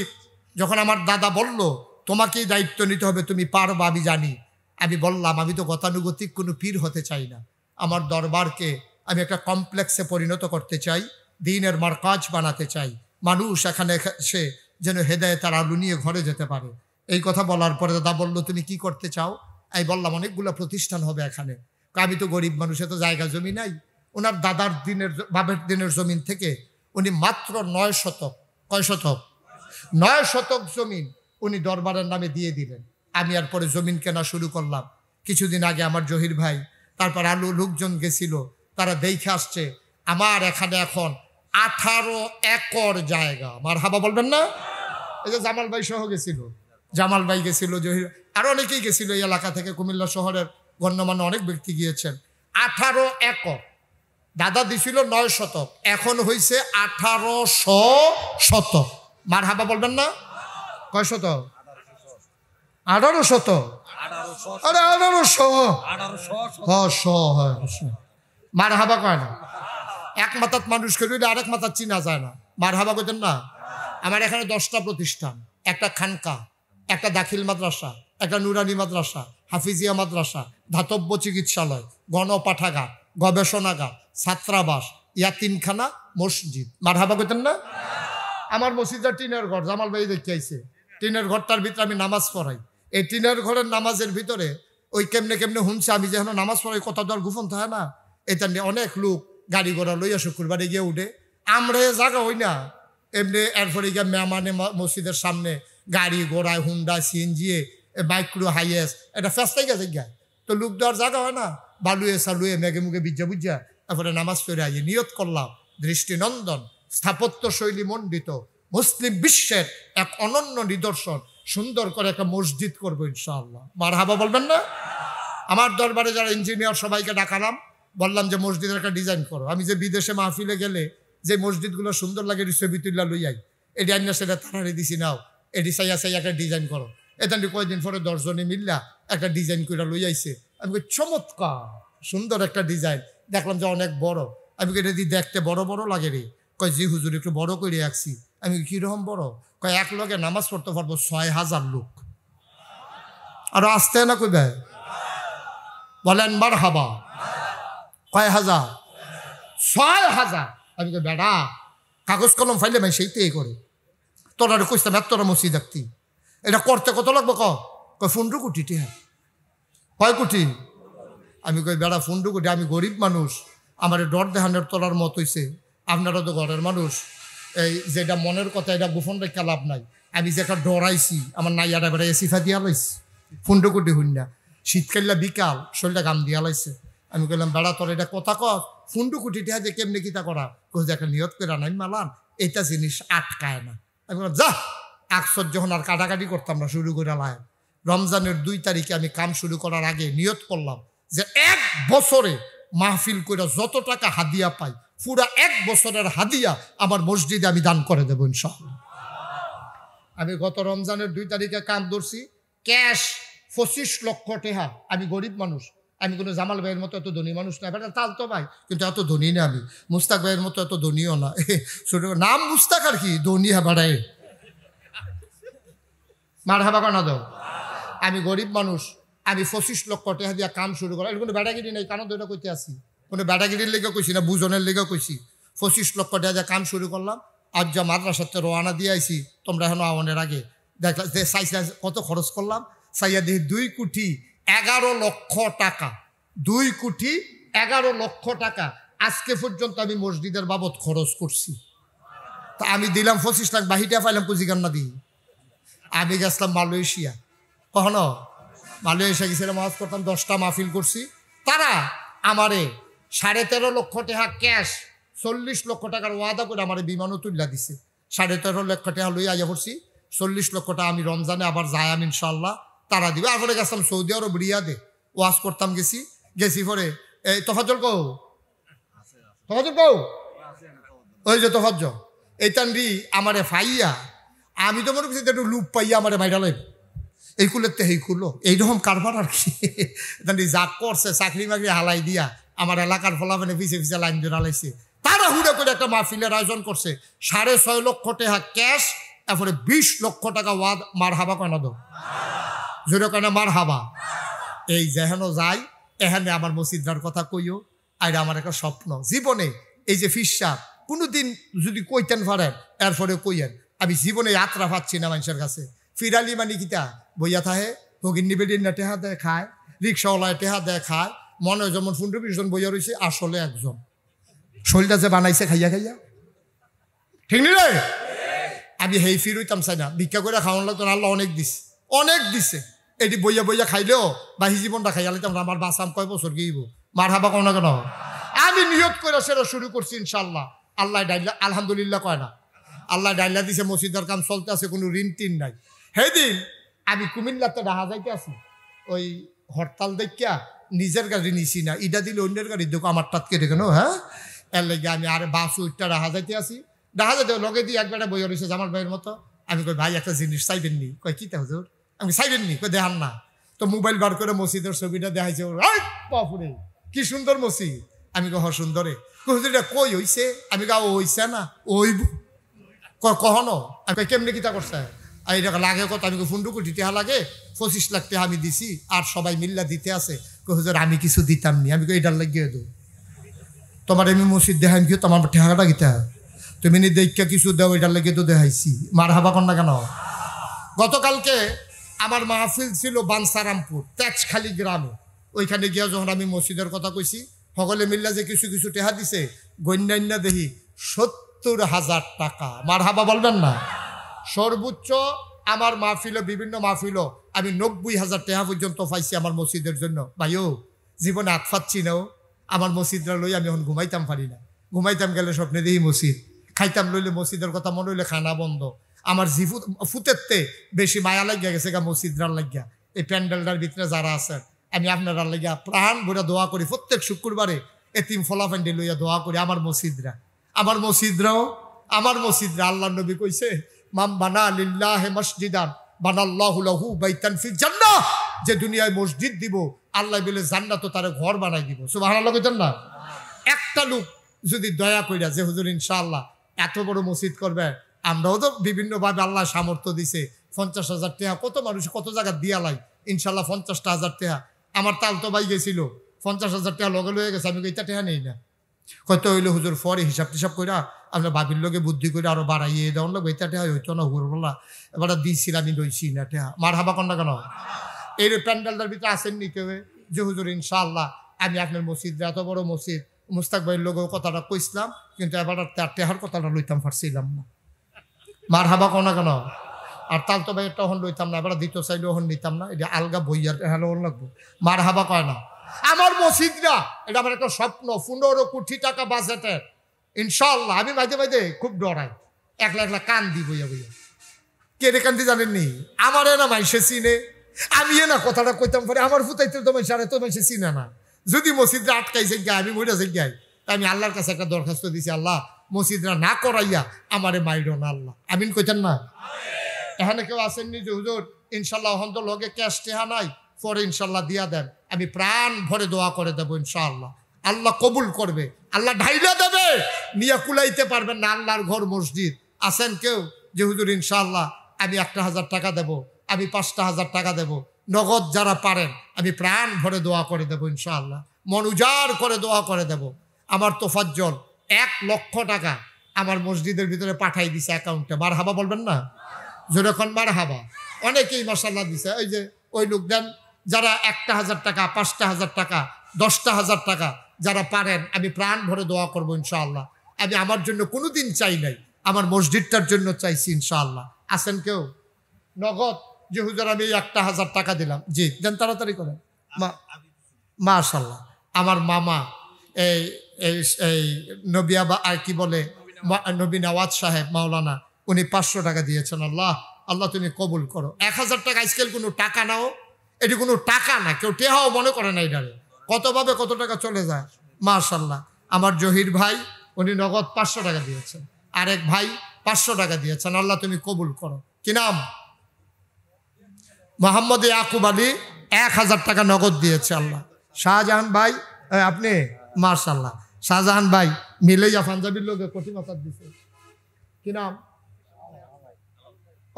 যখন আমার দাদা বলল তোমাকেই দায়িত্ব নিতে হবে তুমি পারবা আমি জানি আমি বললাম আমি তো গতানুগতিক কোনো পীর হতে চাই না আমার দরবারকে আমি একটা কমপ্লেক্সে পরিণত করতে চাই দিনের কাজ বানাতে চাই মানুষ এখানে সে যেন হেদায় তার আলু নিয়ে ঘরে যেতে পারে এই কথা বলার পরে দাদা বলল তুমি কি করতে চাও আমি বললাম অনেকগুলো প্রতিষ্ঠান হবে এখানে আমি তো গরিব মানুষে তো জায়গা জমি নাই ওনার দাদার দিনের বাবের দিনের জমিন থেকে উনি মাত্র নয় শতক কয় শতক নয় শতক জমিন উনি দরবারের নামে দিয়ে দিলেন আমি আর পরে জমিন কেনা শুরু করলাম কিছুদিন আগে আমার জহির ভাই তারপর আলু লোকজন গেছিল তারা দেখে আসছে আমার এখানে এখন আঠারো একর জায়গা আমার হাবা বলবেন না এই যে জামাল ভাই সহ গেছিল জামাল ভাই গেছিল জহির আর অনেকেই গেছিল এই এলাকা থেকে কুমিল্লা শহরের গণ্যমান্য অনেক ব্যক্তি গিয়েছেন আঠারো একর দাদা দিছিল নয় শতক এখন হয়েছে আঠারোশ শতক মার হাবা বলবেন না কয় শত আঠারো শত আরে মার হাবা কয় না এক মানুষ আরেক চিনা যায় না মার হাবা না আমার এখানে দশটা প্রতিষ্ঠান একটা খানকা একটা দাখিল মাদ্রাসা একটা নুরানি মাদ্রাসা হাফিজিয়া মাদ্রাসা ধাতব্য চিকিৎসালয় গণপাঠাগার গবেষণাগার ছাত্রাবাস তিনখানা মসজিদ মার হাবা করতেন না আমার মসজিদটা টিনের ঘর জামাল ভাই দেখতে আইছে টিনের ঘরটার ভিতরে আমি নামাজ পড়াই এই টিনের ঘরের নামাজের ভিতরে ওই কেমনে কেমনে হুমছে আমি যেন নামাজ পড়াই কথা দর গোপন থাকে না এটা নিয়ে অনেক লোক গাড়ি ঘোড়া লইয়া শুক্রবারে গিয়ে উঠে আমরা জায়গা হই না এমনি এরপরে গিয়ে মেহমানে মসজিদের সামনে গাড়ি ঘোড়ায় হুন্ডা সিএনজিএ মাইক্রো হাইয়েস্ট এটা ফেস্তাই গেছে গিয়া তো লোক দেওয়ার জায়গা হয় না বালুয়ে সালুয়ে মেঘে মুখে বিজ্জা বুজ্জা তারপরে নামাজ পড়ে আইয়ে নিয়ত করলাম দৃষ্টিনন্দন স্থাপত্য শৈলী মণ্ডিত মুসলিম বিশ্বের এক অনন্য নিদর্শন সুন্দর করে একটা মসজিদ করবো ইনশাআল্লাহ মার হাবা বলবেন না আমার দরবারে যারা ইঞ্জিনিয়ার সবাইকে ডাকালাম বললাম যে মসজিদের একটা ডিজাইন করো আমি যে বিদেশে মাহফিলে গেলে যে মসজিদগুলো সুন্দর লাগে রিসবিতুল্লাহ লইয়াই এটি আন্য সেটা থানারে দিছি নাও এটি সাইয়া সাইয়া একটা ডিজাইন করো এটা কয়েকদিন পরে দশজনে মিল্লা একটা ডিজাইন করে আইছে আমি চমৎকার সুন্দর একটা ডিজাইন দেখলাম যে অনেক বড় আমি এটা দেখতে বড় বড় লাগে রে কয় জি হুজুর একটু বড় করে রাখছি আমি কীরকম বড় কয় এক লোকে নামাজ পড়তে পারবো ছয় হাজার লোক আর আসতে না ভাই বলেন বার হাবা কয় হাজার ছয় হাজার আমি কই বেড়া কাগজ কলম ফাইলে ভাই সেইতেই করে তোরা কইতাম এত তোরা মসজিদ দেখতি এটা করতে কত লাগবে ক কয় ফুন্ডু কোটি হ্যাঁ কয় কুটি আমি কই বেড়া ফুন্ডু কুটি আমি গরিব মানুষ আমার ডর দেহানের তোলার মত হয়েছে আপনারা তো ঘরের মানুষ এই যেটা মনের কথা এটা গোপন রেখা লাভ নাই আমি যেটা ডরাইছি আমার নাইয়াটা বেড়া এসিফা দিয়া লাইছি ফুন্ড কুটি না শীতকাল্লা বিকাল শরীরটা গান দিয়া লাইছে আমি কইলাম বেড়া তোর এটা কথা কর ফুন্ডু কুটি টিহা যে কেমনি কিতা করা কোথায় একটা নিয়ত করে নাই মালাম এটা জিনিস আটকায় না আমি বললাম যা আকসর যখন আর কাটাকাটি করতাম না শুরু করে লায় রমজানের দুই তারিখে আমি কাম শুরু করার আগে নিয়ত করলাম যে এক বছরে মাহফিল করে যত টাকা হাদিয়া পাই পুরা এক বছরের হাদিয়া আমার মসজিদে আমি দান করে দেবো আমি গত রমজানের দুই তারিখে কাম ধরছি ক্যাশ পঁচিশ লক্ষ টেহা আমি গরিব মানুষ আমি কোনো জামাল ভাইয়ের মতো এত ধনী মানুষ না বেটা তাল তো ভাই কিন্তু এত ধনী না আমি মুস্তাক ভাইয়ের মতো এত ধনীও না ছোট নাম মুস্তাক আর কি ধনী হ্যাঁ মার হাবা কানা দাও আমি গরিব মানুষ আমি পঁচিশ লক্ষ টেহা দিয়া কাম শুরু করা কোনো বেড়াগিরি নেই কেন দুইটা করতে আসি কোনো ব্যাটাগিরির লেগে কইছি না বুজনের লেগে কইছি পঁচিশ লক্ষ টাকা কাম শুরু করলাম আজ যা মাদ্রাসাতে রওয়ানা দিয়ে আইসি তোমরা এখন আওয়ানের আগে দেখলাম যে সাইসা কত খরচ করলাম সাইয়া দিয়ে দুই কোটি এগারো লক্ষ টাকা দুই কোটি এগারো লক্ষ টাকা আজকে পর্যন্ত আমি মসজিদের বাবদ খরচ করছি তা আমি দিলাম পঁচিশ লাখ বাহিটা পাইলাম কুচিকান্না দিই আমি গেছিলাম মালয়েশিয়া কখনো মালয়েশিয়া গেছিলাম মাছ করতাম দশটা মাহফিল করছি তারা আমারে সাড়ে তেরো লক্ষ টাকা ক্যাশ চল্লিশ লক্ষ টাকার ওয়াদা করে আমার বিমানও তুলিয়া দিছে সাড়ে তেরো লক্ষ টাকা লইয়া আইয়া পড়ছি চল্লিশ লক্ষ টাকা আমি রমজানে আবার আমি ইনশাল্লাহ তারা দিবে তারপরে গেছিলাম সৌদি আরব রিয়াদে ওয়াজ করতাম গেছি গেছি পরে এই তফাজল কৌ তফাজল কৌ ওই যে তফাজ এইটান রি আমারে ফাইয়া আমি তো মনে করছি একটু লুপ পাইয়া আমারে বাইরা লাইব এই কুলের তে এই কুলো এইরকম কারবার আর কি যা করছে চাকরি বাকরি হালাই দিয়া আমার এলাকার ফলাফলে পিছিয়ে পিছিয়ে লাইন ধরে লাইছে তারা হুড়ে করে একটা মাহফিলের আয়োজন করছে সাড়ে ছয় লক্ষ টাকা ক্যাশ তারপরে বিশ লক্ষ টাকা ওয়াদ মার হাবা কেন দো কেন মার হাবা এই যেহেন যাই এখানে আমার মসজিদার কথা কইও আর আমার একটা স্বপ্ন জীবনে এই যে ফিসাব কোনোদিন যদি কইতেন পারেন এরপরে কইয়েন আমি জীবনে যাত্রা পাচ্ছি না মানুষের কাছে ফিরালি মানে কিতা বইয়া থাহে ভগিনী বেডির না টেহা দেয় খায় রিক্সাওয়ালায় টেহা দেয় খায় মনে হয় যেমন পনেরো বিশ জন বইয়া রয়েছে আসলে একজন শরীরটা যে বানাইছে খাইয়া খাইয়া ঠিক নি রে আমি হেই ফির হইতাম চাই না ভিক্ষা করে খাওয়ান লাগতো আল্লাহ অনেক দিছে অনেক দিছে এটি বইয়া বইয়া খাইলেও বাহি জীবনটা খাইয়া লাগতাম আমার বাসাম কয় বছর গিয়েব মার হাবা কেন কেন আমি নিয়ত করে সেটা শুরু করছি ইনশাল্লাহ আল্লাহ ডাইলা আলহামদুলিল্লাহ কয় না আল্লাহ ডাইলা দিছে মসজিদার কাম চলতে আছে কোনো ঋণ টিন নাই সেদিন আমি কুমিল্লাতে ডাহা যাইতে আছি ওই হরতাল দেখিয়া নিজের গাড়ি নিছি না ইটা দিলে অন্যের গাড়ি দেখো আমার তাত কেটে কেন হ্যাঁ এর লেগে আমি আর বাস উঠটা রাহা যাইতে আসি রাহা যাইতে লগে দিয়ে একবার বই রয়েছে আমার ভাইয়ের মতো আমি কই ভাই একটা জিনিস চাইবেন নি কয় কী হুজুর আমি চাইবেন নি কই দেখান না তো মোবাইল বার করে মসজিদের ছবিটা দেখাইছে ওর পাপুরে কি সুন্দর মসজিদ আমি কহ হ্যাঁ, সুন্দরে এটা কই হইছে আমি কাউ হইছে না ওইব কহনো আমি কেমনি কিতা করছে আর এটা লাগে কত আমি ফোন কোটি দিতে লাগে পঁচিশ লাখ টাকা আমি দিছি আর সবাই মিল্লা দিতে আছে হুজুর আমি কিছু দিতাম নি আমি এটার লাগিয়ে দেবো তোমার আমি মসজিদ দেখাই কি তোমার ঠেহাটা গিতে তুমি নি দেখা কিছু দেও এটার লাগিয়ে তো দেখাইছি মার হাবা কন্যা কেন গতকালকে আমার মাহফিল ছিল বানসারামপুর তেজখালি গ্রামে ওইখানে গিয়ে যখন আমি মসজিদের কথা কইছি সকলে মিল্লা যে কিছু কিছু টেহা দিছে গণ্যান্য দেহি সত্তর হাজার টাকা মার হাবা বলবেন না সর্বোচ্চ আমার মাহফিল বিভিন্ন মাহফিল আমি নব্বই হাজার টেহা পর্যন্ত পাইছি আমার মসজিদের জন্য ভাইও জীবনে ফাচ্ছি নাও আমার মসজিদরা লই আমি এখন ঘুমাইতাম পারি না ঘুমাইতাম গেলে স্বপ্নে দিই মসজিদ খাইতাম লইলে মসজিদের কথা মনে হইলে খানা বন্ধ আমার জিফু ফুতেরতে বেশি মায়া লাগিয়া গেছে গা মসজিদরার লাগিয়া এই প্যান্ডেলটার ভিতরে যারা আছেন আমি আপনার লাগিয়া প্রাণ ভরে দোয়া করি প্রত্যেক শুক্রবারে এতিম ফলা প্যান্ডেল লইয়া দোয়া করি আমার মসজিদরা আমার মসজিদরাও আমার মসজিদরা আল্লাহ নবী কইছে মাম বানা লিল্লাহে মসজিদান বানাল্লাহুলাহু বৈতানফি জান্না যে দুনিয়ায় মসজিদ দিব আল্লাহ বলে জান্নাত তার ঘর বানাই দিব সুবাহ আল্লাহ না একটা লোক যদি দয়া কইরা যে হুজুর ইনশাআল্লাহ এত বড় মসজিদ করবে আমরাও তো বিভিন্নভাবে আল্লাহ সামর্থ্য দিছে পঞ্চাশ হাজার টেহা কত মানুষ কত জায়গা দিয়া লাই ইনশাল্লাহ পঞ্চাশটা হাজার টেহা আমার তাল তো বাই গেছিল পঞ্চাশ হাজার টাকা লগে লয়ে গেছে আমি এটা টেহা নেই না হয়তো হইলো হুজুর ফরে হিসাব টিসাব কইরা আমরা বাবির লোকে বুদ্ধি করে আরো বাড়াইয়ে দেওয়ার লোক এটা টেহা হইতো না হুর বলা এবার দিয়েছিল আমি রইছি না ঠেহা মার হাবা কন্যা কেন এই প্যান্ডেলটার ভিতরে নি কেউ যে হুজুর ইনশাআল্লাহ আমি আপনার মসজিদ এত বড় মসজিদ মুস্তাক ভাইয়ের লোকেও কথাটা কইছিলাম কিন্তু এবার তার টেহার কথাটা লইতাম পারছিলাম না মার হাবা কনা কেন আর তাল তো ভাইয়ের তখন লইতাম না এবার দ্বিতীয় সাইডে ওখান নিতাম না এটা আলগা বইয়ার হ্যালো লাগবো মার হাবা কয় না আমার মসজিদরা এটা আমার একটা স্বপ্ন পনেরো কোটি টাকা বাজেটের ইনশাল্লাহ আমি মাঝে মাঝে খুব ডরাই একলা একলা দি বইয়া বইয়া রে কান্দি জানেননি আমার না মাইসে চিনে আমি না কথাটা কইতাম পরে আমার ফুতাইতে তো মাইসে আরে তো মাইসে চিনে না যদি মসজিদরা আটকাইছে গিয়ে আমি মরিয়া যাই গিয়ে তাই আমি আল্লাহর কাছে একটা দরখাস্ত দিছি আল্লাহ মসজিদরা না করাইয়া আমারে মাইর না আল্লাহ আমিন কইতেন না এখানে কেউ আসেননি যে হুজুর ইনশাল্লাহ তো লগে ক্যাশ টেহা নাই পরে ইনশাল্লাহ দিয়া দেন আমি প্রাণ ভরে দোয়া করে দেবো ইনশাআল্লাহ আল্লাহ কবুল করবে আল্লাহ ঢাইলা দেবে নিয়ে কুলাইতে পারবেন না আল্লাহর ঘর মসজিদ আছেন কেউ যে হুজুর ইনশাআল্লাহ আমি একটা হাজার টাকা দেব আমি পাঁচটা হাজার টাকা দেব নগদ যারা পারেন আমি প্রাণ ভরে দোয়া করে দেব ইনশাআল্লাহ মন উজাড় করে দোয়া করে দেব আমার তোফাজ্জল এক লক্ষ টাকা আমার মসজিদের ভিতরে পাঠাই দিছে অ্যাকাউন্টে মার হাবা বলবেন না যেরকম মার হাবা অনেকেই মশাল্লা দিছে ওই যে ওই লোক দেন যারা একটা হাজার টাকা পাঁচটা হাজার টাকা দশটা হাজার টাকা যারা পারেন আমি প্রাণ ভরে দোয়া করবো ইনশাআল্লাহ আমি আমার জন্য কোনো দিন চাই নাই আমার মসজিদটার জন্য চাইছি ইনশাআল্লাহ আছেন কেউ নগদ যে হুজুর আমি একটা হাজার টাকা দিলাম জি যেন তাড়াতাড়ি করেন মাশাল্লাহ আমার মামা এই এই নবিয়া বা আর কি বলে নবী নওয়াজ সাহেব মাওলানা উনি পাঁচশো টাকা দিয়েছেন আল্লাহ আল্লাহ তুমি কবুল করো এক হাজার টাকা আজকাল কোনো টাকা নাও এটি কোনো টাকা না কেউ টেহাও মনে করে না এটারে কতভাবে কত টাকা চলে যায় মার্শাল্লাহ আমার জহির ভাই উনি নগদ পাঁচশো টাকা দিয়েছেন আরেক ভাই পাঁচশো টাকা দিয়েছেন আল্লাহ তুমি কবুল করো কি নাম মোহাম্মদ ইয়াকুব আলী এক হাজার টাকা নগদ দিয়েছে আল্লাহ শাহজাহান ভাই আপনি মার্শাল্লাহ শাহজাহান ভাই যা পাঞ্জাবির কঠিন কথা দিচ্ছে কি নাম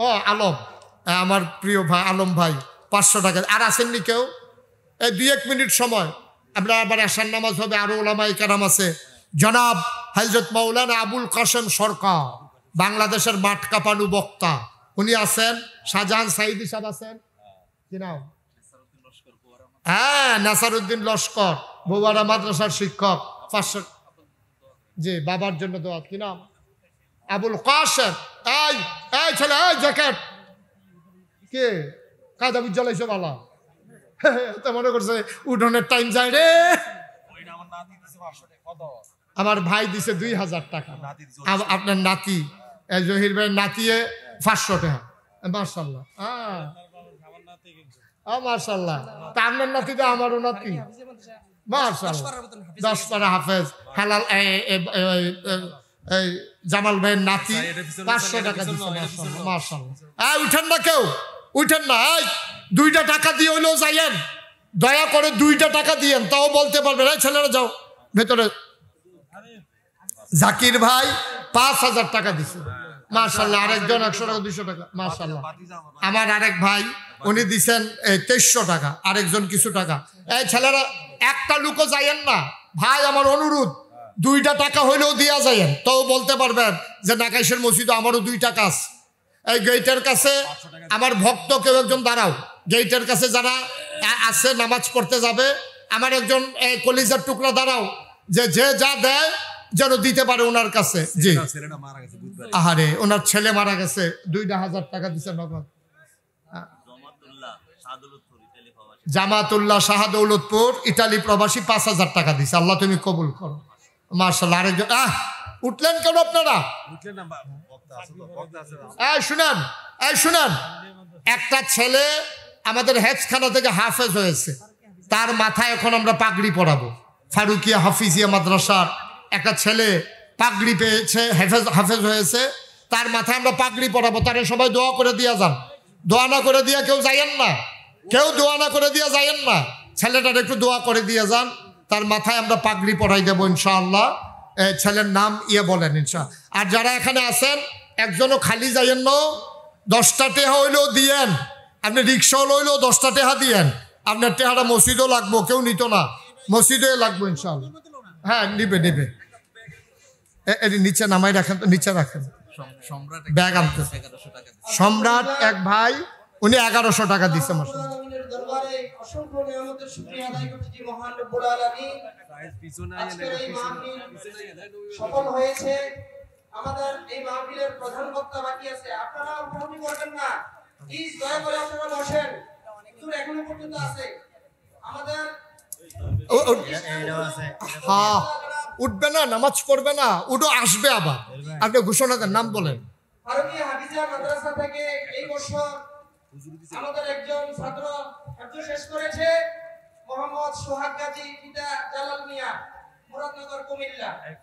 ও আলম আমার প্রিয় ভাই আলম ভাই পাঁচশো টাকা আর আসেননি কেউ এই দুই এক মিনিট সময় আমরা আবার আসার নামাজ হবে আরো ওলামাই কারাম আছে জনাব হাইজত মৌলানা আবুল কাসেম সরকার বাংলাদেশের মাঠ কাপানু বক্তা উনি আছেন শাহজাহান সাইদি সাহেব আছেন কি নাম হ্যাঁ নাসারুদ্দিন লস্কর বৌবারা মাদ্রাসার শিক্ষক জি বাবার জন্য দোয়া কি নাম আবুল কাসেম এই ছেলে এই জ্যাকেট কে কাদাবি জ্বলাইছো বালা মনে করছে উঠোনের টাইম যায় রে আমার ভাই দিছে দুই হাজার টাকা আপনার নাতি জহির ভাই নাতি পাঁচশো টাকা মার্শাল্লাহ হ্যাঁ মার্শাল্লাহ তা আপনার নাতি তো আমারও নাতি মার্শাল্লাহ জামাল ভাইয়ের নাতি পাঁচশো টাকা মার্শাল্লাহ মার্শাল্লাহ না কেউ উঠেন না দুইটা টাকা দিয়ে হলেও যাইয়েন দয়া করে দুইটা টাকা দিয়েন তাও বলতে পারবেন এই ছেলেরা যাও ভেতরে জাকির ভাই পাঁচ হাজার টাকা দিছে মার্শাল্লাহ আরেকজন একশো টাকা দুশো টাকা মার্শাল্লাহ আমার আরেক ভাই উনি দিছেন এই তেইশশো টাকা আরেকজন কিছু টাকা এই ছেলেরা একটা লুকো যাইয়েন না ভাই আমার অনুরোধ দুইটা টাকা হইলেও দিয়া যাইয়েন তাও বলতে পারবেন যে নাকাইশের মসজিদ আমারও দুইটা কাজ এই গেটের কাছে আমার ভক্ত কেউ একজন দাঁড়াও জৈতের কাছে যারা আছে নামাজ পড়তে যাবে আমার একজন কলিজার টুকরা দাঁড়াও যে যে যা দেয় যেন দিতে পারে ওনার কাছে জি আহারে ওনার ছেলে মারা গেছে দুইটা হাজার টাকা দিচ্ছে নগদ জামাতুল্লাহ শাহাদৌলতপুর ইটালি প্রবাসী পাঁচ হাজার টাকা দিছে আল্লাহ তুমি কবুল করো মার্শাল আরেকজন আহ উঠলেন কেন আপনারা শুনান এই একটা ছেলে আমাদের হেজখানা থেকে হাফেজ হয়েছে তার মাথায় এখন আমরা পাগড়ি পরাবো ফারুকিয়া হাফিজিয়া মাদ্রাসার একটা ছেলে পাগড়ি পেয়েছে হেফেজ হাফেজ হয়েছে তার মাথায় আমরা পাগড়ি পরাবো তার সবাই দোয়া করে দিয়া যান দোয়া না করে দিয়া কেউ যাইয়েন না কেউ দোয়া না করে দিয়া যাইয়েন না ছেলেটার একটু দোয়া করে দিয়ে যান তার মাথায় আমরা পাগড়ি পরাই দেবো ইনশাআল্লাহ ছেলের নাম ইয়ে বলেন ইনশা আর যারা এখানে আছেন একজনও খালি যাইয়েন না দশটাতে হইলেও দিয়েন আপনি রিক্সাও লইলেও দশটা টেহা দিয়েন আপনার টেহাটা মসজিদও লাগবো কেউ নিত না মসজিদে লাগবো ইনশাল হ্যাঁ নিবে নিবে নিচে নামাই রাখেন তো নিচে রাখেন ব্যাগ আনতে সম্রাট এক ভাই উনি এগারোশো টাকা দিচ্ছে মাসে সফল আমাদের এই মাহফিলের প্রধান বক্তা বাকি আছে আপনারা উপলব্ধি করবেন না প্লিজ দয়া করে আপনারা বসেন দূর এখনো পর্যন্ত আছে আমাদের উঠবে না নামাজ পড়বে না উঠো আসবে আবার আপনি ঘোষণা দেন নাম বলেন একজন শেষ করেছে মোহাম্মদ সোহাগ